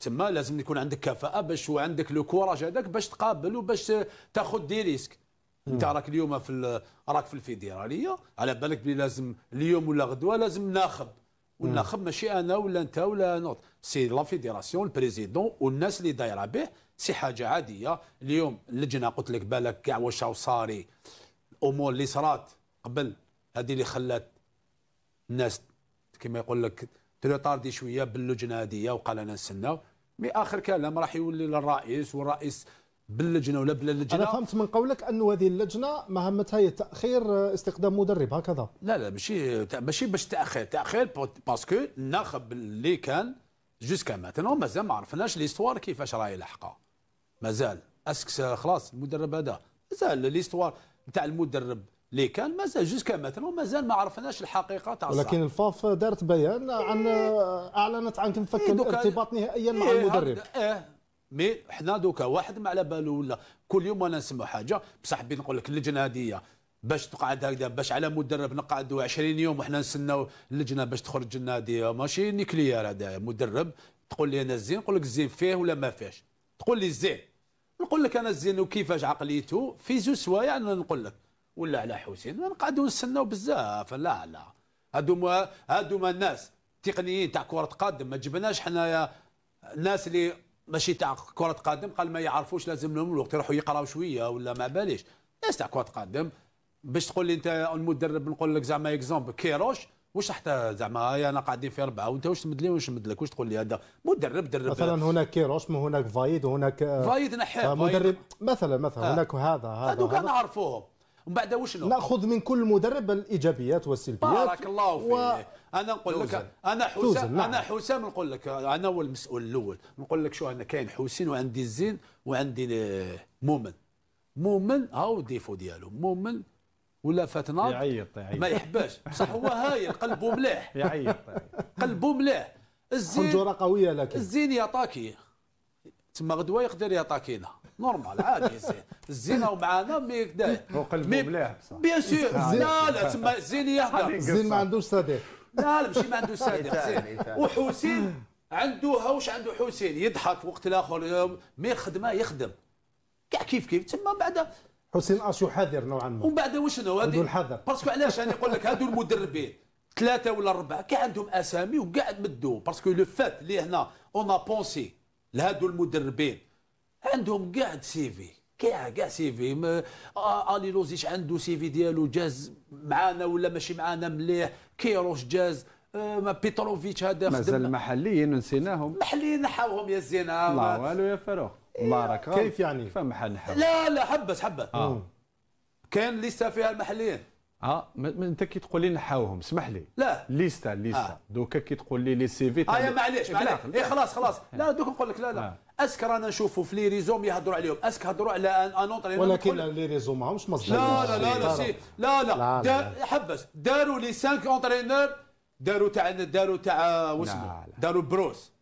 تما لازم يكون عندك كفاءه باش وعندك لو كوراج هذاك باش تقابل وباش تاخذ دي ريسك انت نعم. راك اليوم في راك في الفيدراليه على بالك بلي لازم اليوم ولا غدوه لازم ناخب والناخب نعم. ماشي انا ولا انت ولا نوت سي لا فيدراسيون البريزيدون والناس اللي دايره به سي حاجه عاديه اليوم اللجنه قلت لك بالك كاع واش صاري الامور اللي صرات قبل هذه اللي خلات الناس كما يقول لك تلوطاردي شويه باللجنه هذه وقال انا نستناو مي اخر كلام راح يولي للرئيس والرئيس باللجنه ولا بلا اللجنه انا فهمت من قولك أن هذه اللجنه مهمتها هي تاخير استخدام آه، مدرب هكذا لا لا ماشي ماشي باش تاخير تاخير باسكو الناخب اللي كان جوسكا ماتنون مازال ما عرفناش ليستوار كيفاش راهي لاحقه مازال اسك آه، خلاص المدرب هذا مازال ليستوار نتاع المدرب اللي كان مازال جوسكا ماتنون مازال ما عرفناش الحقيقه تاع ولكن الفاف دارت بيان عن آه، اعلنت عن كم فك الارتباط إيه، نهائيا مع إيه، المدرب إيه مي حنا دوكا واحد ما على بالو ولا كل يوم وانا نسمع حاجه بصح بين نقول لك اللجنه هذه باش تقعد هكذا باش على مدرب نقعدوا 20 يوم وحنا نستناو اللجنه باش تخرج لنا ماشي نيكليير هذا مدرب تقول لي انا الزين نقول لك الزين فيه ولا ما فيهش تقول لي الزين نقول لك انا الزين وكيفاش عقليته في زوج سوايع نقول لك ولا على حسين نقعدوا نستناو بزاف لا لا هادو هادو الناس تقنيين تاع كره قدم ما جبناش حنايا الناس اللي ماشي تاع كره قدم قال ما يعرفوش لازم لهم الوقت يروحوا يقراوا شويه ولا ما باليش ناس تاع كره قدم باش تقول لي انت المدرب نقول لك زعما اكزومبل كيروش واش حتى زعما انا قاعدين في اربعه وانت واش تمد لي واش نمد لك واش تقول لي هذا مدرب درب مثلا هناك كيروش هناك فايد وهناك آه، فايد نحي آه، مدرب مثلا مثلا آه. هناك هذا هذا هذوك نعرفوهم ومن بعد واش ناخذ من كل مدرب الايجابيات والسلبيات بارك الله فيك و... انا نقول لك انا حسام نعم. انا حسام نقول لك انا هو المسؤول الاول نقول لك شو انا كاين حسين وعندي الزين وعندي آه، مؤمن مؤمن هاو الديفو ديالو مؤمن ولا فات يعيط يعيط ما يحبش بصح هو هايل قلبه مليح يعيط قلبه مليح الزين قويه لكن الزين يا طاكي تما غدوه يقدر يعطاكينا نورمال عادي الزينه ومعانا مي هو وقلبوا مليح بصح بيان سور لا لا تما الزين يهضر الزين ما عندوش صديق لا لا ماشي ما عندوش صديق وحسين عنده واش عنده حسين يضحك وقت الاخر مي خدمه يخدم كاع كيف كيف تما بعد حسين اش حذر نوعا ما ومن بعد واش هذه الحذر باسكو علاش انا نقول لك هادو المدربين ثلاثه ولا اربعه كاع عندهم اسامي وكاع مدو باسكو لو فات اللي هنا اون بونسي لهادو المدربين عندهم كاع سي في كاع كاع سي في الي لوزيش عنده سي في ديالو جاز معانا ولا ماشي معانا مليح كيروش جاز ما بيتروفيتش هذا مازال محليين نسيناهم محليين نحاوهم يا زينه لا والو يا فاروق إيه. الله راك كيف يعني فما حد لا لا حبس حبس آه. كان لسه فيها المحليين اه ما انت كي تقول لي نحاوهم اسمح لي لا ليستا ليستا آه. دوكا كي تقول لي لي سي في اه يا معليش معليش إيه خلاص خلاص آه. لا دوك نقول لك لا لا آه. اسكر انا نشوفوا في لي ريزوم يهضروا عليهم اسك هضروا على ان اونتر يعني ولكن لي ريزوم ماهمش مصدر لا لا لا لا سي لا لا, لا, حبس داروا لي 5 اونترينور داروا تاع داروا تاع واسمه داروا بروس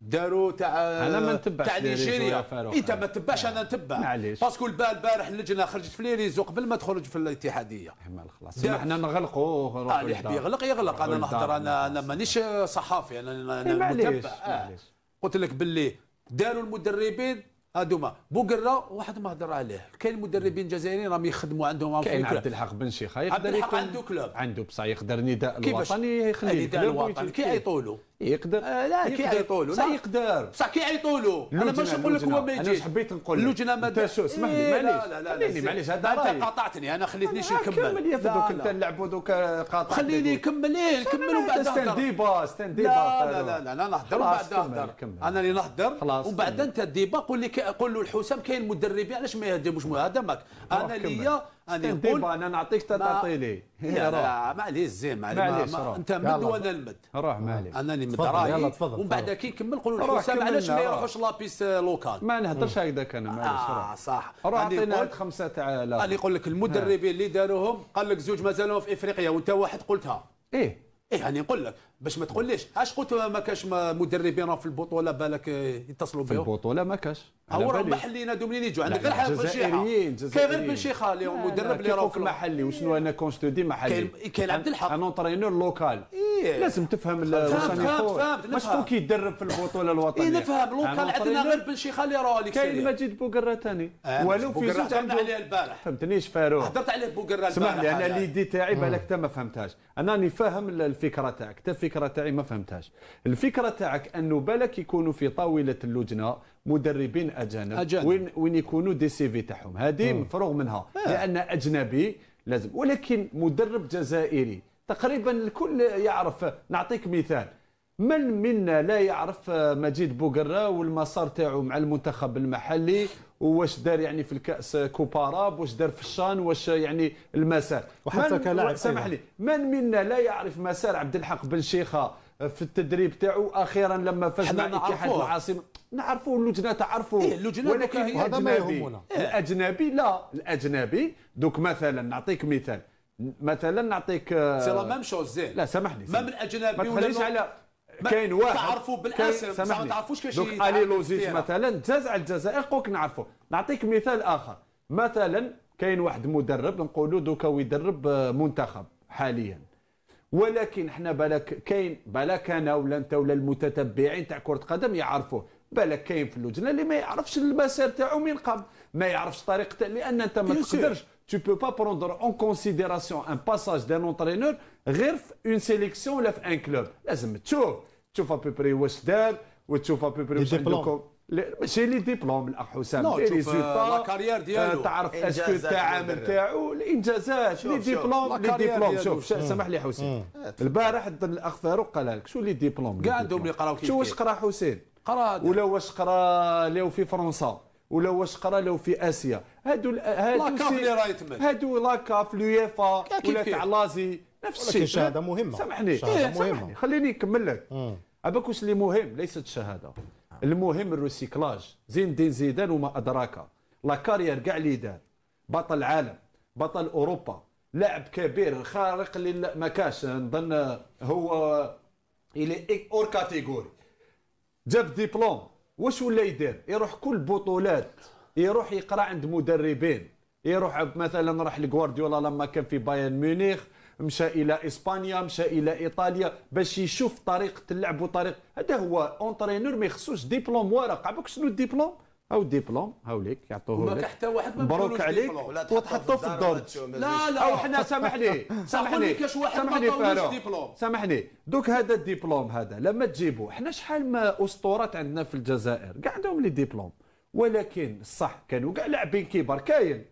داروا تاع انا ما نتبعش تاع نيجيريا انت إيه، ما تبعش انا نتبع معليش باسكو البارح اللجنه خرجت في ليريزو قبل ما تخرج في الاتحاديه حمال إيه، خلاص احنا نغلقوا آه، اللي يحب يغلق يغلق انا نهضر انا انا مانيش صحافي انا انا إيه، متبع آه. قلت لك باللي داروا المدربين هذوما بوكرا واحد ما هضر عليه كاين مدربين جزائريين راهم يخدموا عندهم كاين عبد الحق بن شيخه عبد الحق عنده كلوب عنده بصح يقدر نداء الوطني يخليه نداء الوطني كي يعيطوا له يقدر آه لا كيعيطوا له لا يقدر بصح كيعيطوا له انا باش نقول لك هو ما يجيش انا حبيت نقول لك اللجنه ما مد... اسمح إيه، لي معليش لا لا لا معليش هذا انت قاطعتني انا خليتنيش نكمل كمل يا دوك انت نلعبوا دوك آه، قاطع خليني نكمل ايه نكمل ومن بعد ستان ديبا ستان ديبا لا لا لا لا نهضر ومن بعد نهضر انا اللي نهضر ومن بعد انت ديبا قول لي قول له الحسام كاين مدربين علاش ما يهدموش هذا ماك انا ليا انا نقول انا نعطيك تعطي لي معليش زين معليش انت مد وانا نمد روح معليش انا اللي مد تفضل ومن بعد كي نكمل نقولوا حسام علاش ما يروحوش لابيس آه، لوكال ما نهضرش هكذاك انا معليش اه صح روح عطينا خمسه تاع انا يقول لك المدربين اللي داروهم قال لك زوج مازالهم في افريقيا وانت واحد قلتها ايه ايه يعني نقول لك باش ما تقوليش اش قلت ما كاش مدربين في البطوله بالك يتصلوا بهم في البطوله ما كاش هو راه محلينا دوملين يجوا عندك غير حاجه جزائريين كاين بن شيخه اللي هو مدرب اللي راه في محلي وشنو انا كونش تو دي محلي كاين عبد الحق انا ترينور لوكال إيه. لازم تفهم فهمت فهمت ما شكون كيدرب في البطوله الوطنيه إيه نفهم لوكال عندنا غير بن شيخه اللي راه اللي كاين مجيد بوقره ثاني آه، ولو في زوج عندو عليه البارح فهمتنيش فاروق هضرت عليه بوقره البارح سمح لي انا اللي دي تاعي بالك انت ما فهمتهاش انا راني فاهم الفكره تاعك الفكره تاعي ما فهمتهاش الفكره تاعك انه بالك يكونوا في طاوله اللجنه مدربين اجانب, أجانب. وين وين يكونوا دي سي في تاعهم هذه مفروغ منها آه. لان اجنبي لازم ولكن مدرب جزائري تقريبا الكل يعرف نعطيك مثال من منا لا يعرف مجيد بوغرا والمسار تاعو مع المنتخب المحلي واش دار يعني في الكاس كوبا راب واش دار في الشان واش يعني المسار وحتى كلاعب سامح لي من منا لا يعرف مسار عبد الحق بن شيخه في التدريب تاعو اخيرا لما فاز مع اتحاد العاصمه نعرفوا اللجنه تعرفوا إيه اللجنه ولكن هذا ما يهمنا إيه. الاجنبي لا الاجنبي دوك مثلا نعطيك مثال مثلا نعطيك آه، سي لا ميم شوز زين لا سامحني ما من اجنبي ما تخليش على كاين واحد تعرفوا بالاسم ما تعرفوش كاش علي لوزيت مثلا جاز على الجزائر قوك نعرفوا نعطيك مثال اخر مثلا كاين واحد مدرب نقولوا دوكا ويدرب آه، منتخب حاليا ولكن حنا بالك كاين بالك انا ولا انت ولا المتتبعين تاع كره قدم يعرفوه بالك كاين في اللجنه اللي ما يعرفش المسار تاعو من قبل ما يعرفش طريقه لان انت ما تقدرش tu peux pas prendre en considération un passage d'un entraîneur غير في اون سيليكسيون ولا في ان كلوب لازم تشوف تشوف بوبري واش دار وتشوف بوبري واش عندكم ماشي لي ديبلوم الاخ حسام لي ريزولتا آه، لا ديالو آه، تعرف اسكو التعامل تاعو الانجازات لي ديبلوم لي ديبلوم شوف آه. سامح لي حسين البارح الاخ فاروق قال لك شو لي ديبلوم كاع عندهم اللي قراو شو واش قرا حسين قرا ولا واش قرا لو في فرنسا ولا واش قرا لو في اسيا هادو هادو لاكاف اللي راهي تما هادو لاكاف لويفا ولا تاع لازي نفس الشيء شهاده مهمه سامحني شهاده إيه، مهمه خليني نكمل لك أباكوش اللي مهم ليست الشهادة المهم الروسيكلاج زين الدين زيدان وما أدراك لا كارير كاع اللي دار بطل عالم بطل أوروبا لاعب كبير خارق لل ما كاش نظن هو إلي أور كاتيجوري جاب ديبلوم واش ولا يدير يروح كل بطولات يروح يقرا عند مدربين يروح مثلا راح لغوارديولا لما كان في بايرن ميونخ مشى الى اسبانيا مشى الى ايطاليا باش يشوف طريقه اللعب وطريق هذا هو اونترينور ما يخصوش ديبلوم ورق عباك شنو الديبلوم او ديبلوم هاوليك يعطوه لك حتى واحد ما مبروك عليك وتحطو في الدور لا لا وحنا سامحني سامحني كاش واحد سامحني ديبلوم سامحني دوك هذا الديبلوم هذا لما تجيبو حنا شحال ما اسطورات عندنا في الجزائر كاع عندهم لي ديبلوم ولكن صح كانوا كاع لاعبين كبار كاين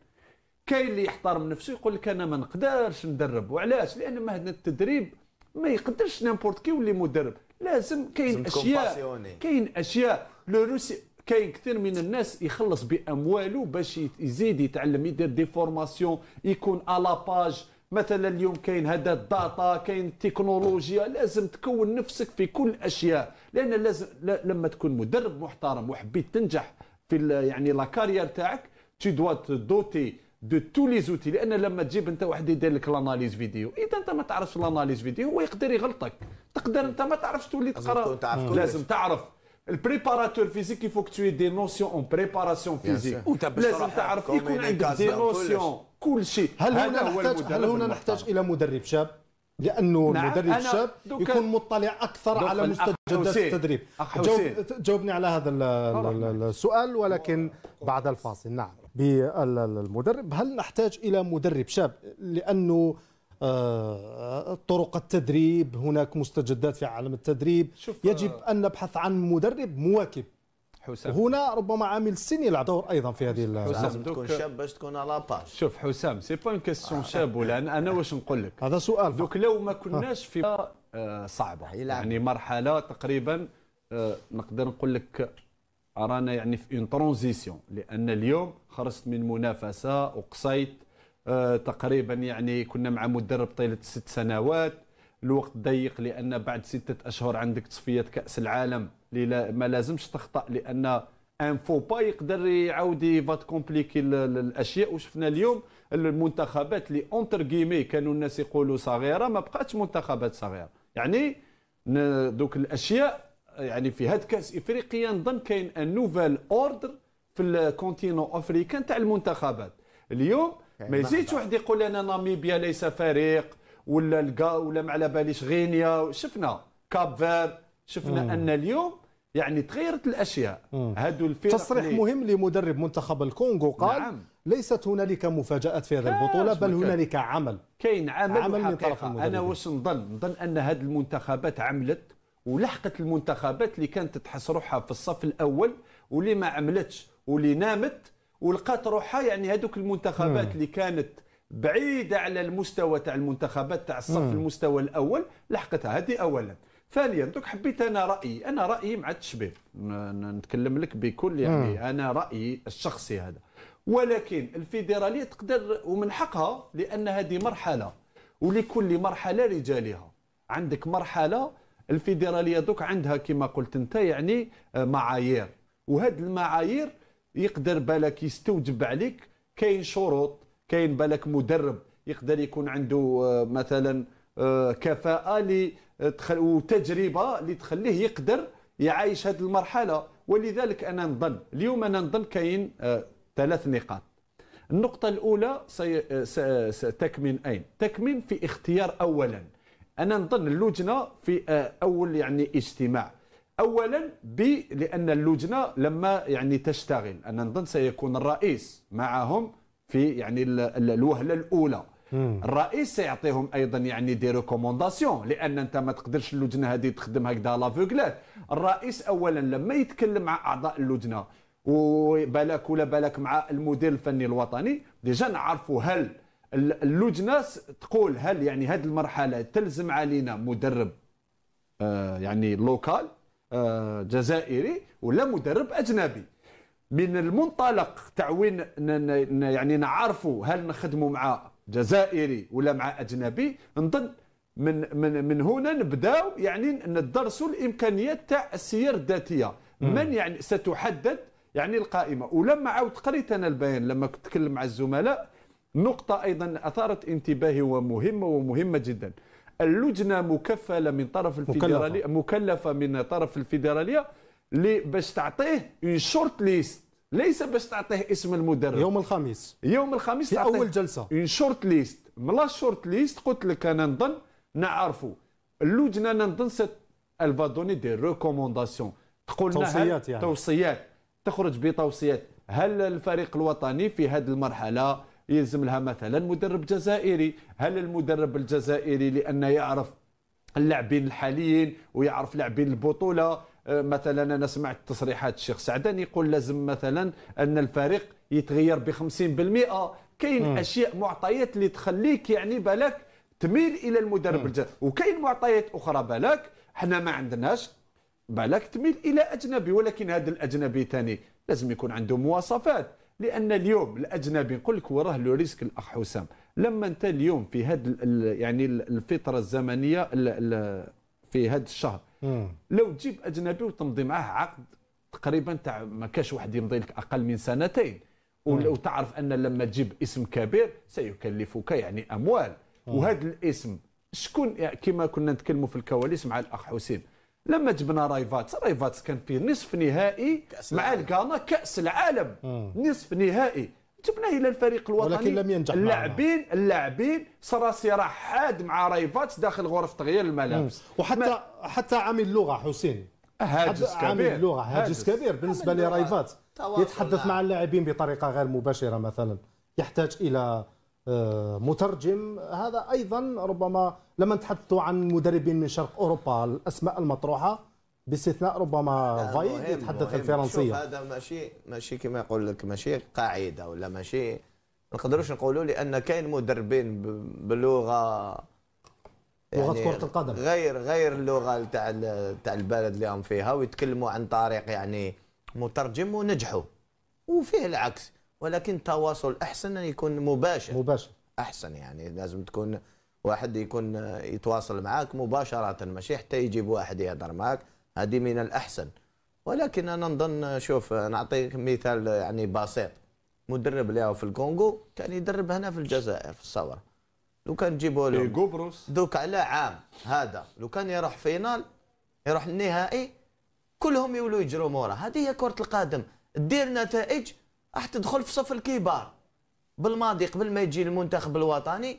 كاين اللي يحترم نفسه يقول لك انا ما نقدرش ندرب وعلاش لان مهنه التدريب ما يقدرش نيمبورت كي يولي مدرب لازم كاين اشياء كاين اشياء لو روسي كاين كثير من الناس يخلص بامواله باش يزيد يتعلم يدير دي فورماسيون يكون على باج مثلا اليوم كاين هذا الداتا كاين التكنولوجيا لازم تكون نفسك في كل الاشياء لان لازم لما تكون مدرب محترم وحبيت تنجح في يعني لا كارير تاعك تي دوا دوتي دو تو لي زوتي لان لما تجيب انت واحد يدير لك لاناليز فيديو اذا انت ما تعرفش لاناليز فيديو هو يقدر يغلطك تقدر انت ما تعرفش تولي تقرا لازم تعرف البريباراتور فيزيك يفوك توي دي نوسيون اون بريباراسيون فيزيك لازم تعرف يكون عندك دي نوسيون كل شيء هل هنا نحتاج هل هنا نحتاج الى مدرب شاب لانه نعم المدرب الشاب يكون مطلع اكثر على مستجدات التدريب جاوبني على هذا أه. السؤال ولكن بعد الفاصل نعم بالمدرب هل نحتاج إلى مدرب شاب لأنه آه، طرق التدريب هناك مستجدات في عالم التدريب يجب آه، أن نبحث عن مدرب مواكب حسام هنا ربما عامل السن يلعب دور ايضا في هذه لازم تكون شاب باش تكون على باش شوف حسام سي با اون كيستيون شاب ولا انا, أنا واش نقول لك هذا سؤال دوك لو ما كناش في آه، صعبه يعني مرحله تقريبا نقدر نقول لك رانا يعني في اون ترانزيسيون لان اليوم خرجت من منافسه وقصيت أه تقريبا يعني كنا مع مدرب طيله ست سنوات الوقت ضيق لان بعد سته اشهر عندك تصفية كاس العالم ما لازمش تخطا لان ان فو با يقدر يعاود يفات كومبليكي الاشياء وشفنا اليوم المنتخبات اللي اونتر كيمي كانوا الناس يقولوا صغيره ما بقاتش منتخبات صغيره يعني دوك الاشياء يعني في هاد كاس افريقيا نظن كاين ان نوفال اوردر في الكونتينو افريكان تاع المنتخبات اليوم إيه، ما يزيدش واحد يقول لنا ناميبيا ليس فريق ولا الكا ولا ما على باليش غينيا شفنا كاب فير شفنا مم. ان اليوم يعني تغيرت الاشياء هادو الفرق تصريح لي... مهم لمدرب منتخب الكونغو قال نعم. ليست هنالك مفاجات في هذه البطوله بل هنالك عمل كاين عمل, عمل من طرف المدرب انا واش نظن نظن ان هذه المنتخبات عملت ولحقت المنتخبات اللي كانت تحس روحها في الصف الاول واللي ما عملتش واللي نامت ولقات روحها يعني هذوك المنتخبات اللي كانت بعيده على المستوى تاع المنتخبات تاع الصف المستوى الاول لحقتها هذه اولا ثانيا دوك حبيت انا رايي انا رايي مع التشبيه نتكلم لك بكل يعني مم. انا رايي الشخصي هذا ولكن الفيدراليه تقدر ومن حقها لان هذه مرحله ولكل مرحله رجالها عندك مرحله الفيدراليه دوك عندها كما قلت انت يعني آه، معايير وهذه المعايير يقدر بالك يستوجب عليك كاين شروط كاين بالك مدرب يقدر يكون عنده آه، مثلا آه، كفاءه اللي آه، وتجربه اللي تخليه يقدر يعايش هذه المرحله ولذلك انا نظن اليوم انا نظن كاين ثلاث نقاط النقطة الأولى ستكمن أين؟ تكمن في اختيار أولا أنا نظن اللجنة في أول يعني اجتماع اولا ب لان اللجنه لما يعني تشتغل انا نظن سيكون الرئيس معهم في يعني الوهله الاولى الرئيس سيعطيهم ايضا يعني دي ريكومونداسيون لان انت ما تقدرش اللجنه هذه تخدم هكذا لافوغلات الرئيس اولا لما يتكلم مع اعضاء اللجنه وبالك ولا بالك مع المدير الفني الوطني ديجا نعرفوا هل اللجنه تقول هل يعني هذه المرحله تلزم علينا مدرب آه، يعني لوكال آه، جزائري ولا مدرب اجنبي من المنطلق تاع وين يعني نعرفوا هل نخدموا مع جزائري ولا مع اجنبي نظن من من من هنا نبداو يعني ندرسوا الامكانيات تاع السير الذاتيه من يعني ستحدد يعني القائمه ولما عاود قريت انا البيان لما كنت اتكلم مع الزملاء نقطه ايضا اثارت انتباهي ومهمه ومهمه جدا اللجنه مكفله من طرف الفيدراليه مكلفه من طرف الفيدراليه اللي باش تعطيه اون شورت ليست ليس باش تعطيه اسم المدرب يوم الخميس يوم الخميس في اول جلسه اون شورت ليست من لا شورت ليست قلت لك انا نظن نعرفوا اللجنه انا نظن ست الفادوني دي ريكومونداسيون تقول توصيات يعني توصيات تخرج بتوصيات هل الفريق الوطني في هذه المرحله يلزم لها مثلا مدرب جزائري هل المدرب الجزائري لأنه يعرف اللاعبين الحاليين ويعرف لاعبين البطولة آه، مثلا أنا سمعت تصريحات الشيخ سعدان يقول لازم مثلا أن الفريق يتغير ب 50% كاين أشياء معطيات اللي تخليك يعني بالك تميل إلى المدرب الجزائري وكاين معطيات أخرى بالك حنا ما عندناش بالك تميل إلى أجنبي ولكن هذا الأجنبي ثاني لازم يكون عنده مواصفات لان اليوم الاجنبي نقول لك وراه لو ريسك الاخ حسام لما انت اليوم في هاد يعني الفتره الزمنيه في هذا الشهر لو تجيب اجنبي وتمضي معاه عقد تقريبا تاع ما كاش واحد يمضي لك اقل من سنتين ولو تعرف ان لما تجيب اسم كبير سيكلفك يعني اموال وهذا الاسم شكون يعني كما كنا نتكلموا في الكواليس مع الاخ حسين لما جبنا رايفاتس رايفاتس كان في نصف نهائي كأس مع الكانا كاس العالم مم. نصف نهائي جبناه الى الفريق الوطني ولكن لم ينجح اللاعبين اللاعبين صرا صراع حاد مع رايفاتس داخل غرف تغيير الملابس وحتى ما... حتى عامل اللغه حسين هاجس كبير عامل اللغه هاجس, هاجس كبير بالنسبه لرايفاتس يتحدث مع اللاعبين بطريقه غير مباشره مثلا يحتاج الى آه، مترجم هذا ايضا ربما لما تحدثوا عن مدربين من شرق اوروبا الاسماء المطروحه باستثناء ربما فايد يتحدث الفرنسيه هذا ماشي ماشي كما يقول لك ماشي قاعده ولا ماشي ما نقدروش نقولوا لان كاين مدربين بلغه يعني لغه كره القدم غير غير اللغه تاع تاع البلد اللي هم فيها ويتكلموا عن طريق يعني مترجم ونجحوا وفيه العكس ولكن تواصل احسن ان يكون مباشر مباشر احسن يعني لازم تكون واحد يكون يتواصل معك مباشره ماشي حتى يجيب واحد يهضر معك هذه من الاحسن ولكن انا نظن شوف نعطيك مثال يعني بسيط مدرب له في الكونغو كان يدرب هنا في الجزائر في الصوره لو كان جيبوا له إيه، قبرص دوك على عام هذا لو كان يروح فينال يروح النهائي كلهم يولوا يجروا مورا هذه هي كره القدم دير نتائج راح تدخل في صف الكبار بالماضي قبل ما يجي المنتخب الوطني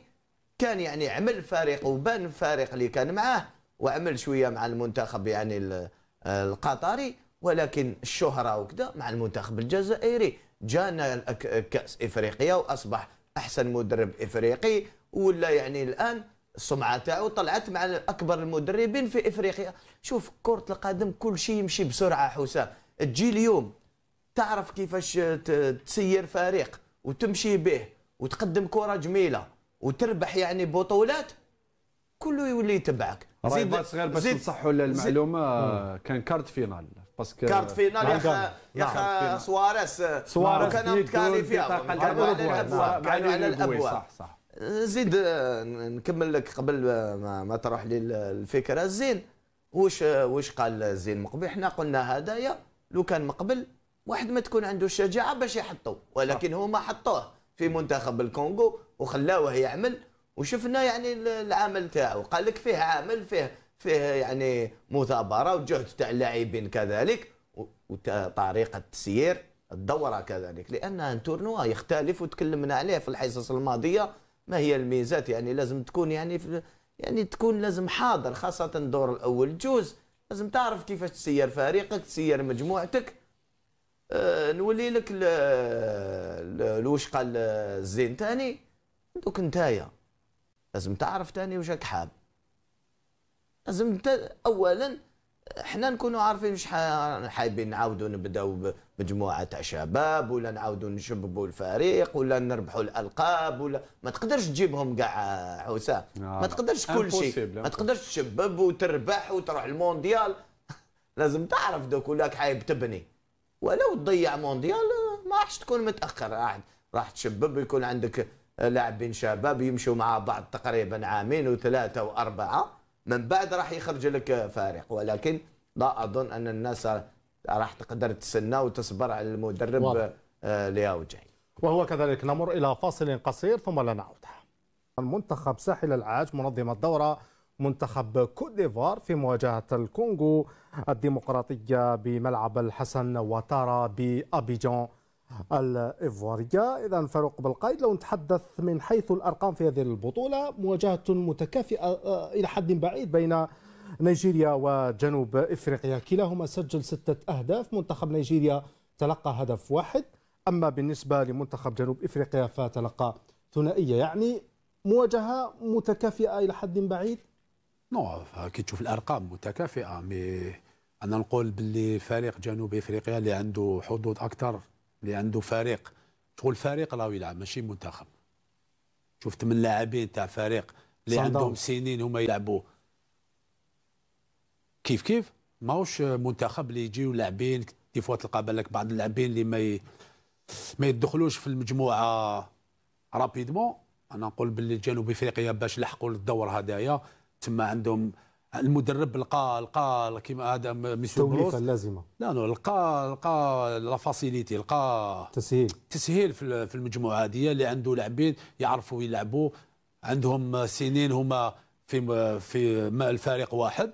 كان يعني عمل فريق وبان فريق اللي كان معاه وعمل شويه مع المنتخب يعني القطري ولكن الشهره وكذا مع المنتخب الجزائري جانا كاس افريقيا واصبح احسن مدرب افريقي ولا يعني الان السمعه تاعو طلعت مع اكبر المدربين في افريقيا شوف كره القدم كل شيء يمشي بسرعه حسام تجي اليوم تعرف كيفاش تسير فريق وتمشي به وتقدم كره جميله وتربح يعني بطولات كله يولي يتبعك زيد صغير باش نصحوا المعلومه كان كارت فينال باسكو كارت فينال يا خا يا نعم. خا سواريز سواريز كان متكالي فيها على الابواب قالوا نعم. على الابواب صح صح آه، زيد آه، نكمل لك قبل ما تروح لي الفكره زين واش آه، واش قال زين مقبل احنا قلنا هدايا لو كان مقبل واحد ما تكون عنده الشجاعه باش يحطوا ولكن هما حطوه في منتخب الكونغو وخلاوه يعمل وشفنا يعني العمل تاعو قال لك فيه عمل فيه فيه يعني مثابره وجهد تاع اللاعبين كذلك وطريقه تسيير الدوره كذلك لان التورنوا يختلف وتكلمنا عليه في الحصص الماضيه ما هي الميزات يعني لازم تكون يعني في يعني تكون لازم حاضر خاصه الدور الاول جوز لازم تعرف كيفاش تسير فريقك تسير مجموعتك آه، نولي لك قال الزين تاني دوك نتايا لازم تعرف تاني واش راك حاب لازم انت اولا حنا نكونوا عارفين واش حابين نعاودوا نبداو بمجموعه تاع شباب ولا نعاودوا نشببوا الفريق ولا نربحوا الالقاب ولا ما تقدرش تجيبهم كاع حسام ما نعم. تقدرش كل شيء ما تقدرش تشبب وتربح وتروح المونديال لازم تعرف دوك ولاك حايب تبني ولو تضيع مونديال ما راحش تكون متاخر راح راح تشبب ويكون عندك لاعبين شباب يمشوا مع بعض تقريبا عامين وثلاثه واربعه من بعد راح يخرج لك فارق ولكن لا اظن ان الناس راح تقدر تسنى وتصبر على المدرب آه، جاي وهو كذلك نمر الى فاصل قصير ثم لا نعود المنتخب ساحل العاج منظم الدوره منتخب كوت ديفوار في مواجهة الكونغو الديمقراطية بملعب الحسن وتارا بأبيجان الإيفوارية إذا فاروق بالقيد لو نتحدث من حيث الأرقام في هذه البطولة مواجهة متكافئة آه، إلى حد بعيد بين نيجيريا وجنوب إفريقيا كلاهما سجل ستة أهداف منتخب نيجيريا تلقى هدف واحد أما بالنسبة لمنتخب جنوب إفريقيا فتلقى ثنائية يعني مواجهة متكافئة إلى حد بعيد نو كي تشوف الارقام متكافئه مي انا نقول باللي فريق جنوب افريقيا اللي عنده حظوظ اكثر اللي عنده فريق تقول فريق راهو يلعب ماشي منتخب شفت من لاعبين تاع فريق اللي عندهم سنين هما يلعبوا كيف كيف ماهوش منتخب اللي يجيو لاعبين دي فوا تلقى بالك بعض اللاعبين اللي ما ي... ما يدخلوش في المجموعه رابيدمون انا نقول باللي جنوب افريقيا باش لحقوا للدور هذايا تما عندهم المدرب لقى لقى كيما هذا ميسيو التوليفه اللازمه لا نو لقى لقى لا فاسيليتي لقى تسهيل تسهيل في المجموعه هذه اللي عنده لاعبين يعرفوا يلعبوا عندهم سنين هما في في الفريق واحد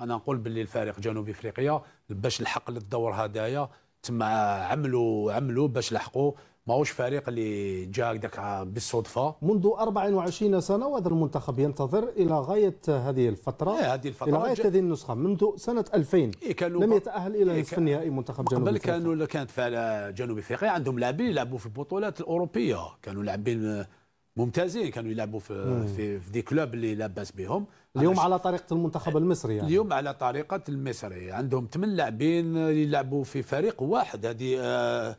انا نقول باللي الفريق جنوب افريقيا باش لحق للدور هدايا تما عملوا عملوا باش لحقوا ماهوش فريق اللي جا هكذاك بالصدفه منذ 24 سنه وهذا المنتخب ينتظر الى غايه هذه الفتره إيه هذه الفتره الى غايه هذه النسخه منذ سنه 2000 إيه كانوا لم يتاهل الى نصف إيه النهائي منتخب جنوب افريقيا قبل كانوا كانت جنوب افريقيا عندهم لاعبين يلعبوا في البطولات الاوروبيه كانوا لاعبين آه، ممتازين كانوا يلعبوا في مم. في, في دي كلوب اللي لا باس بهم اليوم على طريقه المنتخب المصري يعني. اليوم على طريقه المصري عندهم ثمان لاعبين يلعبوا في فريق واحد هذه آه،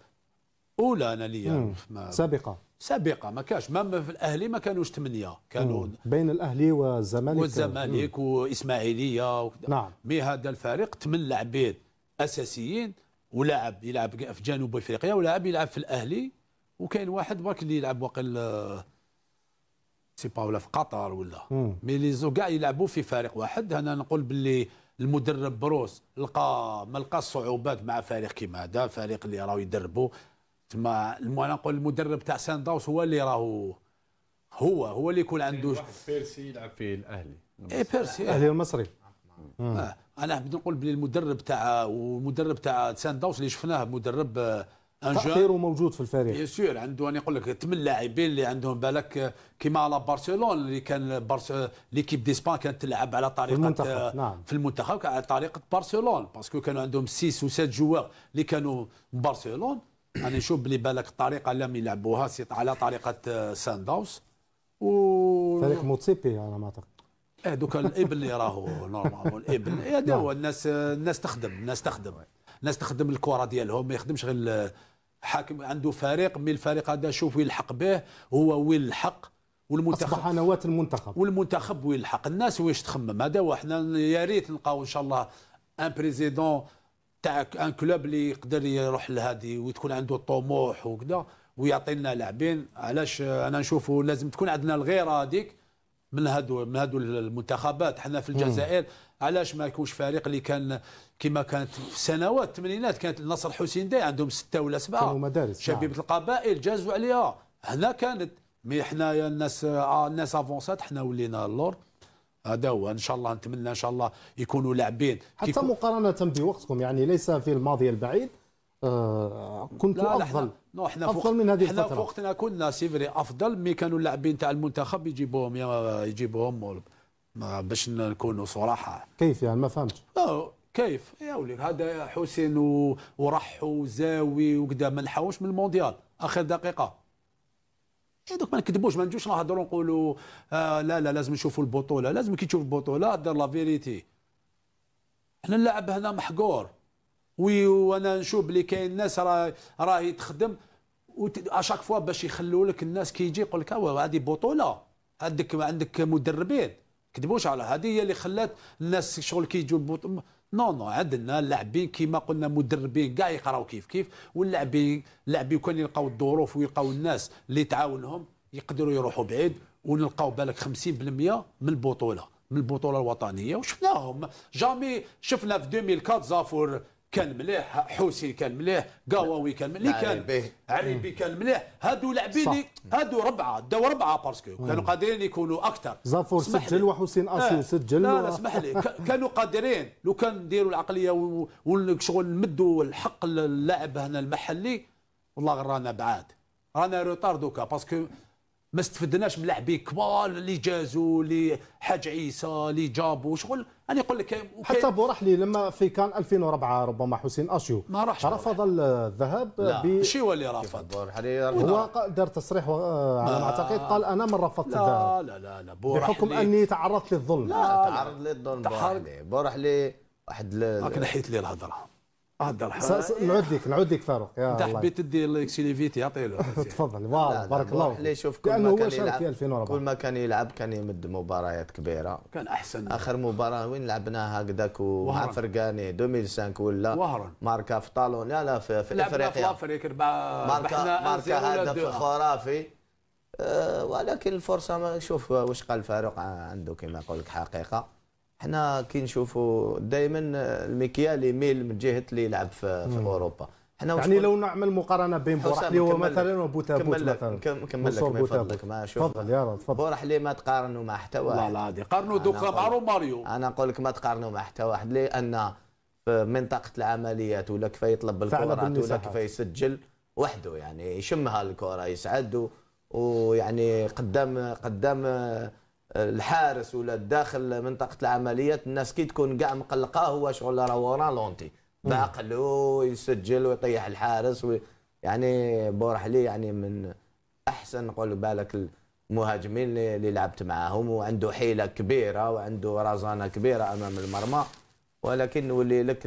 اولى انا ليا سابقه سابقه ما كاش مام في الاهلي ما كانوش ثمانيه كانوا بين الاهلي والزمالك والزمالك واسماعيليه نعم مي هذا الفريق ثمان لاعبين اساسيين ولاعب يلعب في جنوب افريقيا ولاعب يلعب في الاهلي وكاين واحد برك اللي يلعب واقل سي با ولا في قطر ولا مي لي كاع يلعبوا في فريق واحد انا نقول باللي المدرب بروس لقى ما لقى صعوبات مع فريق كيما هذا فريق اللي راهو يدربوا تما انا نقول المدرب تاع سان داوس هو اللي راهو هو هو اللي يكون عنده واحد بيرسي يلعب في الاهلي اي بيرسي الاهلي المصري آه. انا بدي نقول بلي المدرب تاع والمدرب تاع سان داوس اللي شفناه مدرب آه، تاثيره موجود في الفريق بيان سور عنده انا نقول لك ثمان لاعبين اللي عندهم بالك آه، كيما على برشلونه اللي كان برس... ليكيب ديسبان كانت تلعب على طريقه في المنتخب نعم. في المنتخب على طريقه برشلونه باسكو كانوا عندهم 6 و 7 جوار اللي كانوا برشلونه انا نشوف بلي بالك الطريقه اللي يلعبوها على طريقه آه، سان داوس و فريق موتسيبي على ما اعتقد اه دوكا الابن اللي راهو نورمالمون الابن هذا إيه، هو الناس الناس تخدم الناس تخدم الناس تخدم الكره ديالهم ما يخدمش غير حاكم عنده فريق مي الفريق هذا شوف وين الحق به هو وين الحق والمنتخب اصبح نواه المنتخب والمنتخب وين الحق الناس واش تخمم هذا هو حنا يا ريت نلقاو ان شاء الله ان بريزيدون تاع ان كلوب اللي يقدر يروح لهذه وتكون عنده الطموح وكذا ويعطي لنا لاعبين علاش انا نشوفوا لازم تكون عندنا الغيره هذيك من هادو من هادو المنتخبات حنا في الجزائر علاش ما يكونش فريق اللي كان كما كانت في سنوات الثمانينات كانت نصر حسين داي عندهم سته ولا سبعه كانوا مدارس شبيبه نعم. القبائل جازوا عليها هنا كانت مي حنايا الناس آه الناس افونسات حنا ولينا اللور هذا هو ان شاء الله نتمنى ان شاء الله يكونوا لاعبين حتى كيكو... مقارنه بوقتكم يعني ليس في الماضي البعيد آه كنت لا افضل لا احنا افضل فوق من هذه احنا في وقتنا كنا سيفري افضل مي كانوا اللاعبين تاع المنتخب يجيبوهم يجيبوهم باش نكونوا صراحه كيف يعني ما فهمتش كيف يا وليد هذا حسين ورح وزاوي وكذا ما نحاوش من المونديال اخر دقيقه إيه دوك ما نكذبوش ما نجوش نهضروا نقولوا آه لا لا لازم نشوفوا البطوله لازم كي تشوف البطوله دير لا فيريتي حنا اللاعب هنا محقور وي وانا نشوف بلي كاين ناس راه راهي تخدم اشاك فوا باش يخلوا لك الناس كي يجي يقول لك هذه بطوله عندك عندك مدربين كذبوش على هذه هي اللي خلات الناس شغل كي يجوا نو نو عندنا اللاعبين كيما قلنا مدربين كاع يقراو كيف كيف واللاعبين اللاعبين كون يلقاو الظروف ويلقاو الناس اللي تعاونهم يقدروا يروحوا بعيد ونلقاو بالك 50% من البطوله من البطوله الوطنيه وشفناهم جامي شفنا في 2004 زافور كان مليح حوسي كان مليح قواوي كان مليح كان عريبي كان مليح هادو لاعبين هادو ربعه داو ربعه باسكو كانوا قادرين يكونوا اكثر زافور سجل وحسين اسيو آه. سجل لا لا اسمح لي كانوا قادرين لو كان نديروا العقليه وشغل نمدوا الحق للاعب هنا المحلي والله رانا بعاد رانا روتار دوكا باسكو ما استفدناش ملاعبين كبار اللي جازوا اللي حاج عيسى اللي جابوا شغل انا يقول لك حتى بورحلي لما في كان 2004 ربما حسين اشيو ما راحش رفض الذهاب لا ب... شي هو اللي رفض بورحلي هو دار تصريح آه، على ما اعتقد قال انا من رفضت الذهاب لا لا لا بورحلي بحكم اني تعرضت للظلم لا, تعرض للظلم بورحلي بورحلي واحد راك نحيت لي الهضره اهدر نعود لك نعود لك فاروق يا انت حبيت تدي الاكسيليفيتي اعطي له تفضل فوالا بارك الله فيك شوف كل ما كان يلعب كل ما كان يلعب كان يمد مباريات كبيره كان احسن اخر مباراه وين لعبناها هكذاك ومع فرقاني 2005 ولا وهران ماركا في طالون لا لا في, في افريقيا في افريقيا ماركا ماركا هدف خرافي آه، ولكن الفرصه شوف واش قال فاروق آه، عنده كما يقول لك حقيقه حنا كي نشوفوا دائما المكيال يميل من جهه اللي يلعب في, في اوروبا حنا يعني لو نعمل مقارنه بين بورحلي ومثلا وبوتابوت مثلا كمل لك من فضلك ما شوف تفضل يا رب تفضل بورحلي ما تقارنوا مع حتى واحد لا لا قارنوا دوكا مع روماريو انا نقول لك ما تقارنوا مع حتى واحد لان في منطقه العمليات ولا كيف يطلب الكرات ولا كيف يسجل وحده يعني يشمها الكره يسعد ويعني قدام قدام الحارس ولا داخل منطقه العمليات الناس كي تكون كاع مقلقه هو شغل ورا لونتي باقلو يسجل ويطيح الحارس وي يعني بورحلي يعني من احسن نقول بالك المهاجمين اللي لعبت معاهم وعنده حيله كبيره وعنده رزانه كبيره امام المرمى ولكن ولي لك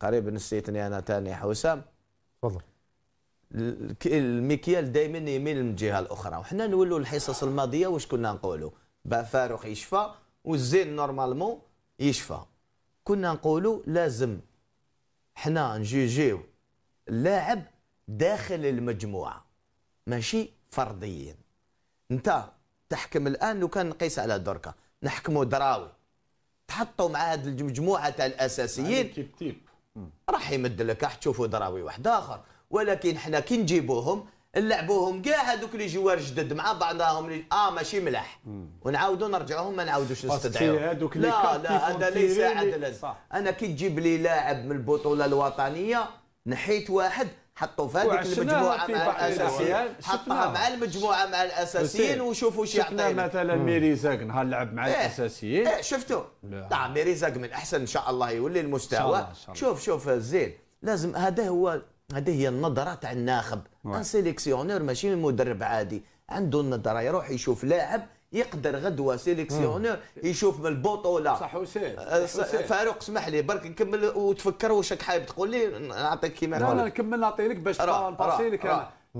قريب نسيتني انا ثاني حسام تفضل المكيال دائما يميل من الجهه الاخرى وحنا نولوا الحصص الماضيه واش كنا نقولوا فاروق يشفى والزين نورمالمون يشفى كنا نقولوا لازم حنا نجيجيو اللاعب داخل المجموعه ماشي فرديا انت تحكم الان لو كان نقيس على دركا نحكموا دراوي تحطوا مع هذه المجموعه تاع الاساسيين يعني راح يمد لك راح تشوفوا دراوي واحد اخر ولكن حنا كي نجيبوهم نلعبوهم كاع هذوك اللي جوار جدد مع بعضهم اللي اه ماشي ملاح ونعاودو نرجعوهم ما نعاودوش نستدعيوهم لا لا هذا ليس عدلا انا كي تجيب لي لاعب من البطوله الوطنيه نحيت واحد حطوا في هذيك المجموعه مع الاساسيين حطها مع المجموعه مع الاساسيين وشوفوا شي يعطينا مثلا ميريزاك نهار لعب مع إيه الاساسيين ايه شفتوا طبعا نعم، ميريزاك من احسن ان شاء الله يولي المستوى شاء الله شاء الله. شوف شوف الزين لازم هذا هو هذه هي النظره تاع الناخب ان سيليكسيونور ماشي مدرب عادي عنده النظره يروح يشوف لاعب يقدر غدوه سيليكسيونور يشوف من البطوله صح حسين أه، فاروق اسمح لي برك نكمل وتفكر واش راك حايب تقول لي نعطيك كيما لا لا نكمل نعطي لك باش نباسي لك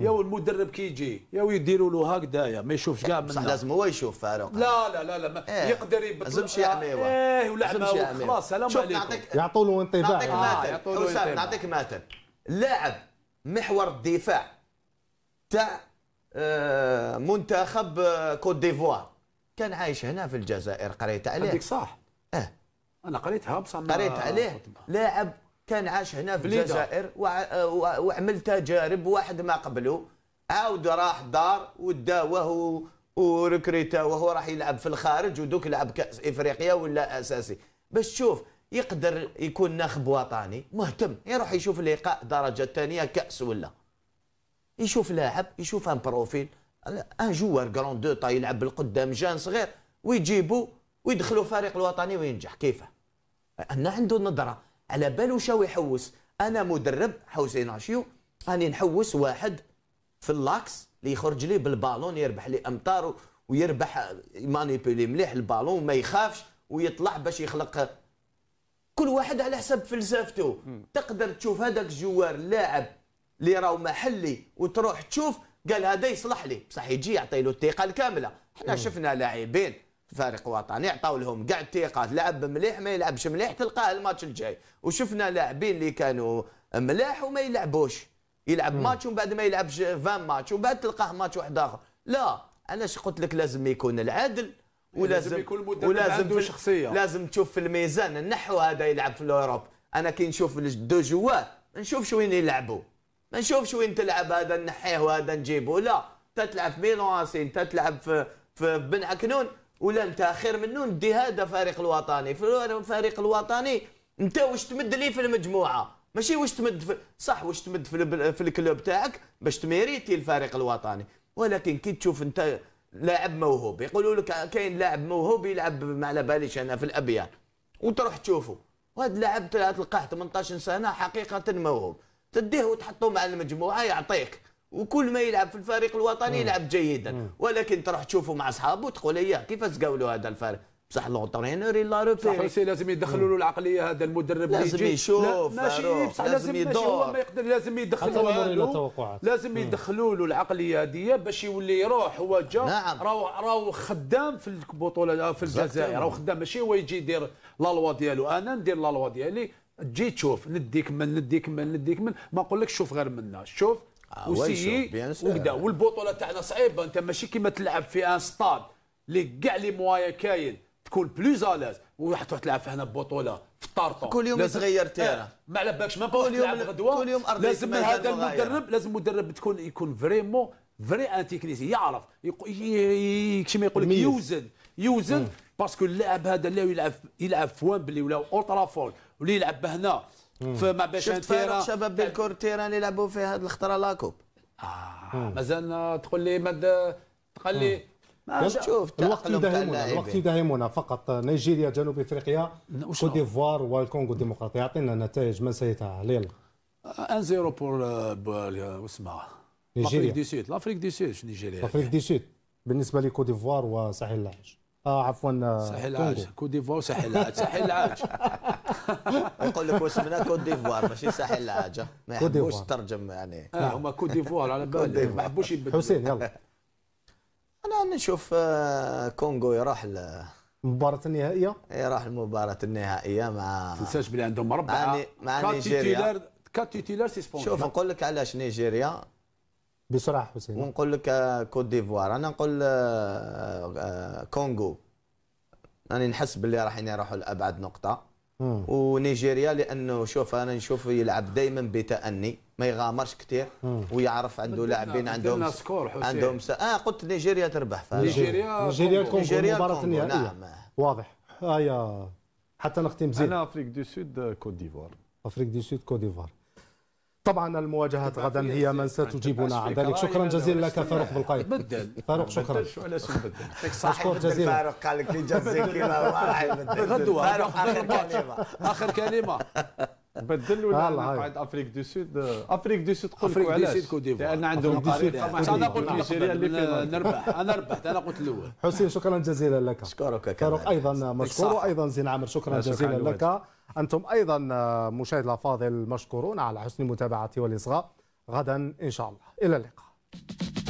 يا المدرب كي يجي يا يديروا له هكذايا ما يشوفش كاع من بصح لازم هو يشوف فاروق لا لا لا لا إيه. يقدر يبطل لازمش يعميوه ايه ولا خلاص سلام عليكم يعطوا له انطباع آه، نعطيك مثل حسام نعطيك مثل لاعب محور الدفاع تاع آه، منتخب آه، كوت ديفوار كان عايش هنا في الجزائر قريت عليه هذيك صح اه انا قريتها بصح قريت عليه لاعب كان عاش هنا في الجزائر آه، وعمل تجارب واحد ما قبله عاود راح دار وداوه وركريتا وهو راح يلعب في الخارج ودوك لعب كاس افريقيا ولا اساسي باش تشوف يقدر يكون ناخب وطني مهتم يروح يشوف لقاء درجه ثانيه كاس ولا يشوف لاعب يشوف ان بروفيل ان جوار كرون دو يلعب بالقدام جان صغير ويجيبو ويدخلو فريق الوطني وينجح كيفه انا عنده نظره على بالو شاو يحوس انا مدرب حوسين عشيو راني نحوس واحد في اللاكس اللي يخرج لي بالبالون يربح لي امتار ويربح مانيبيلي مليح البالون وما يخافش ويطلع باش يخلق كل واحد على حسب فلسفته تقدر تشوف هذاك الجوار لاعب اللي راهو محلي وتروح تشوف قال هذا يصلح لي بصح يجي يعطي له الثقه الكامله حنا شفنا لاعبين فريق وطني عطاو لهم كاع الثقه لعب مليح ما يلعبش مليح تلقاه الماتش الجاي وشفنا لاعبين اللي كانوا ملاح وما يلعبوش يلعب ماتش ومن بعد ما يلعبش 20 ماتش ومن بعد تلقاه ماتش واحد اخر لا انا قلت لك لازم يكون العدل ولازم يكون ولازم عنده شخصيه لازم تشوف في الميزان النحو هذا يلعب في الاوروب انا كي نشوف دو جوار ما نشوفش وين يلعبوا ما نشوفش وين تلعب هذا نحيه وهذا نجيبه لا تتلعب في ميلوانسين تتلعب في في بن عكنون ولا انت خير منه ندي هذا فريق الوطني في الفريق الوطني انت واش تمد لي في المجموعه ماشي واش تمد في صح واش تمد في, في الكلوب تاعك باش تميريتي الفريق الوطني ولكن كي تشوف انت لاعب موهوب يقولوا لك كاين لاعب موهوب يلعب ما على باليش انا في الابيان وتروح تشوفه وهذا اللاعب تلقاه 18 سنه حقيقه موهوب تديه وتحطه مع المجموعه يعطيك وكل ما يلعب في الفريق الوطني يلعب جيدا ولكن تروح تشوفه مع اصحابه وتقول اياه كيفاش قاولوا هذا الفريق بصح لونترينور يلا ريفيري صح لازم يدخلوا له العقليه هذا المدرب اللي لازم يشوف ماشي بصح لازم يدور ما يقدر لازم يدخلوا له لازم يدخلوا له العقليه هذه باش يولي يروح هو جا نعم راهو راهو خدام في البطوله آه، في الجزائر راهو خدام ماشي هو يجي يدير لا لوا ديالو انا ندير لا لوا ديالي تجي تشوف نديك من نديك من نديك من ما لك شوف غير منا شوف آه، وسيي وكذا والبطوله تاعنا صعيبه انت ماشي كيما تلعب في ان ستاد اللي كاع لي موايا كاين تكون بلوز الاز وراح تلعب هنا ببطوله في الطارطه كل يوم يتغير تيرا آه، ما على بالكش ما كل يوم غدوه كل يوم لازم هذا المدرب لازم المدرب تكون يكون فريمون فري ان يعرف كيما يقول لك يوزن يوزن باسكو اللاعب هذا اللي يلعب يلعب في وامبلي ولا اوترا فول واللي يلعب هنا فما باش شفت فارق شباب بالكور تيران اللي يلعبوا في هذه الخطره لاكوب اه مازال تقول لي مد تقول لي شوف الوقت يداهمنا الوقت يداهمنا فقط نيجيريا جنوب افريقيا كوت ديفوار والكونغو الديمقراطيه يعطينا نتائج من سيتها يلا 1 0 بور اسمع نيجيريا افريك دي سود افريك دي سود نيجيريا افريك دي سود بالنسبه لكوت ديفوار وساحل العاج آه عفوا آه، ساحل العاج كوت ديفوار وساحل العاج ساحل العاج يقول لك واسمنا كوت ديفوار ماشي ساحل العاج ما يحبوش ترجم يعني آه، هما كوت ديفوار على بالي ما يحبوش يبدلوا حسين يلا انا نشوف آه، كونغو يروح المباراة النهائية؟ ايه راح المباراة النهائية مع تنساش بلي عندهم ربعة مع, نيجيريا كات تيتيلار سيسبوندي شوف نقول لك علاش نيجيريا بسرعة حسين ونقول لك آه، كوت ديفوار انا نقول آه، كونغو راني نحس باللي رايحين يروحوا لابعد نقطة ونيجيريا لانه شوف انا نشوف يلعب دائما بتأني ما يغامرش كثير ويعرف عنده لاعبين عندهم سكور عندهم س... اه قلت نيجيريا تربح نيجيريا نيجيريا كونغو نيجيريا المباراه نعم واضح هيا آه، حتى نختم زين انا افريك دو سود كوت ديفوار افريك دو سود كوت ديفوار طبعا المواجهات غدا هي من ستجيبنا عن ذلك شكرا جزيلا لك فاروق بالقيد فاروق شكرا مشكور جزيلا فاروق قال لك لي جزيك غدوه فاروق اخر كلمه اخر كلمه بدل ولا قاعد آه، افريك دو سود افريك دو سود قلت افريك دو سود كوت لان عندهم سود انا قلت نيجيريا اللي نربح انا ربحت انا قلت الاول حسين شكرا جزيلا لك لك فاروق ايضا مشكور وايضا زين عامر شكرا جزيلا لك أنتم أيضا آه، مشاهد الأفاضل مشكورون على حسن المتابعة والإصغاء غدا إن شاء الله إلى اللقاء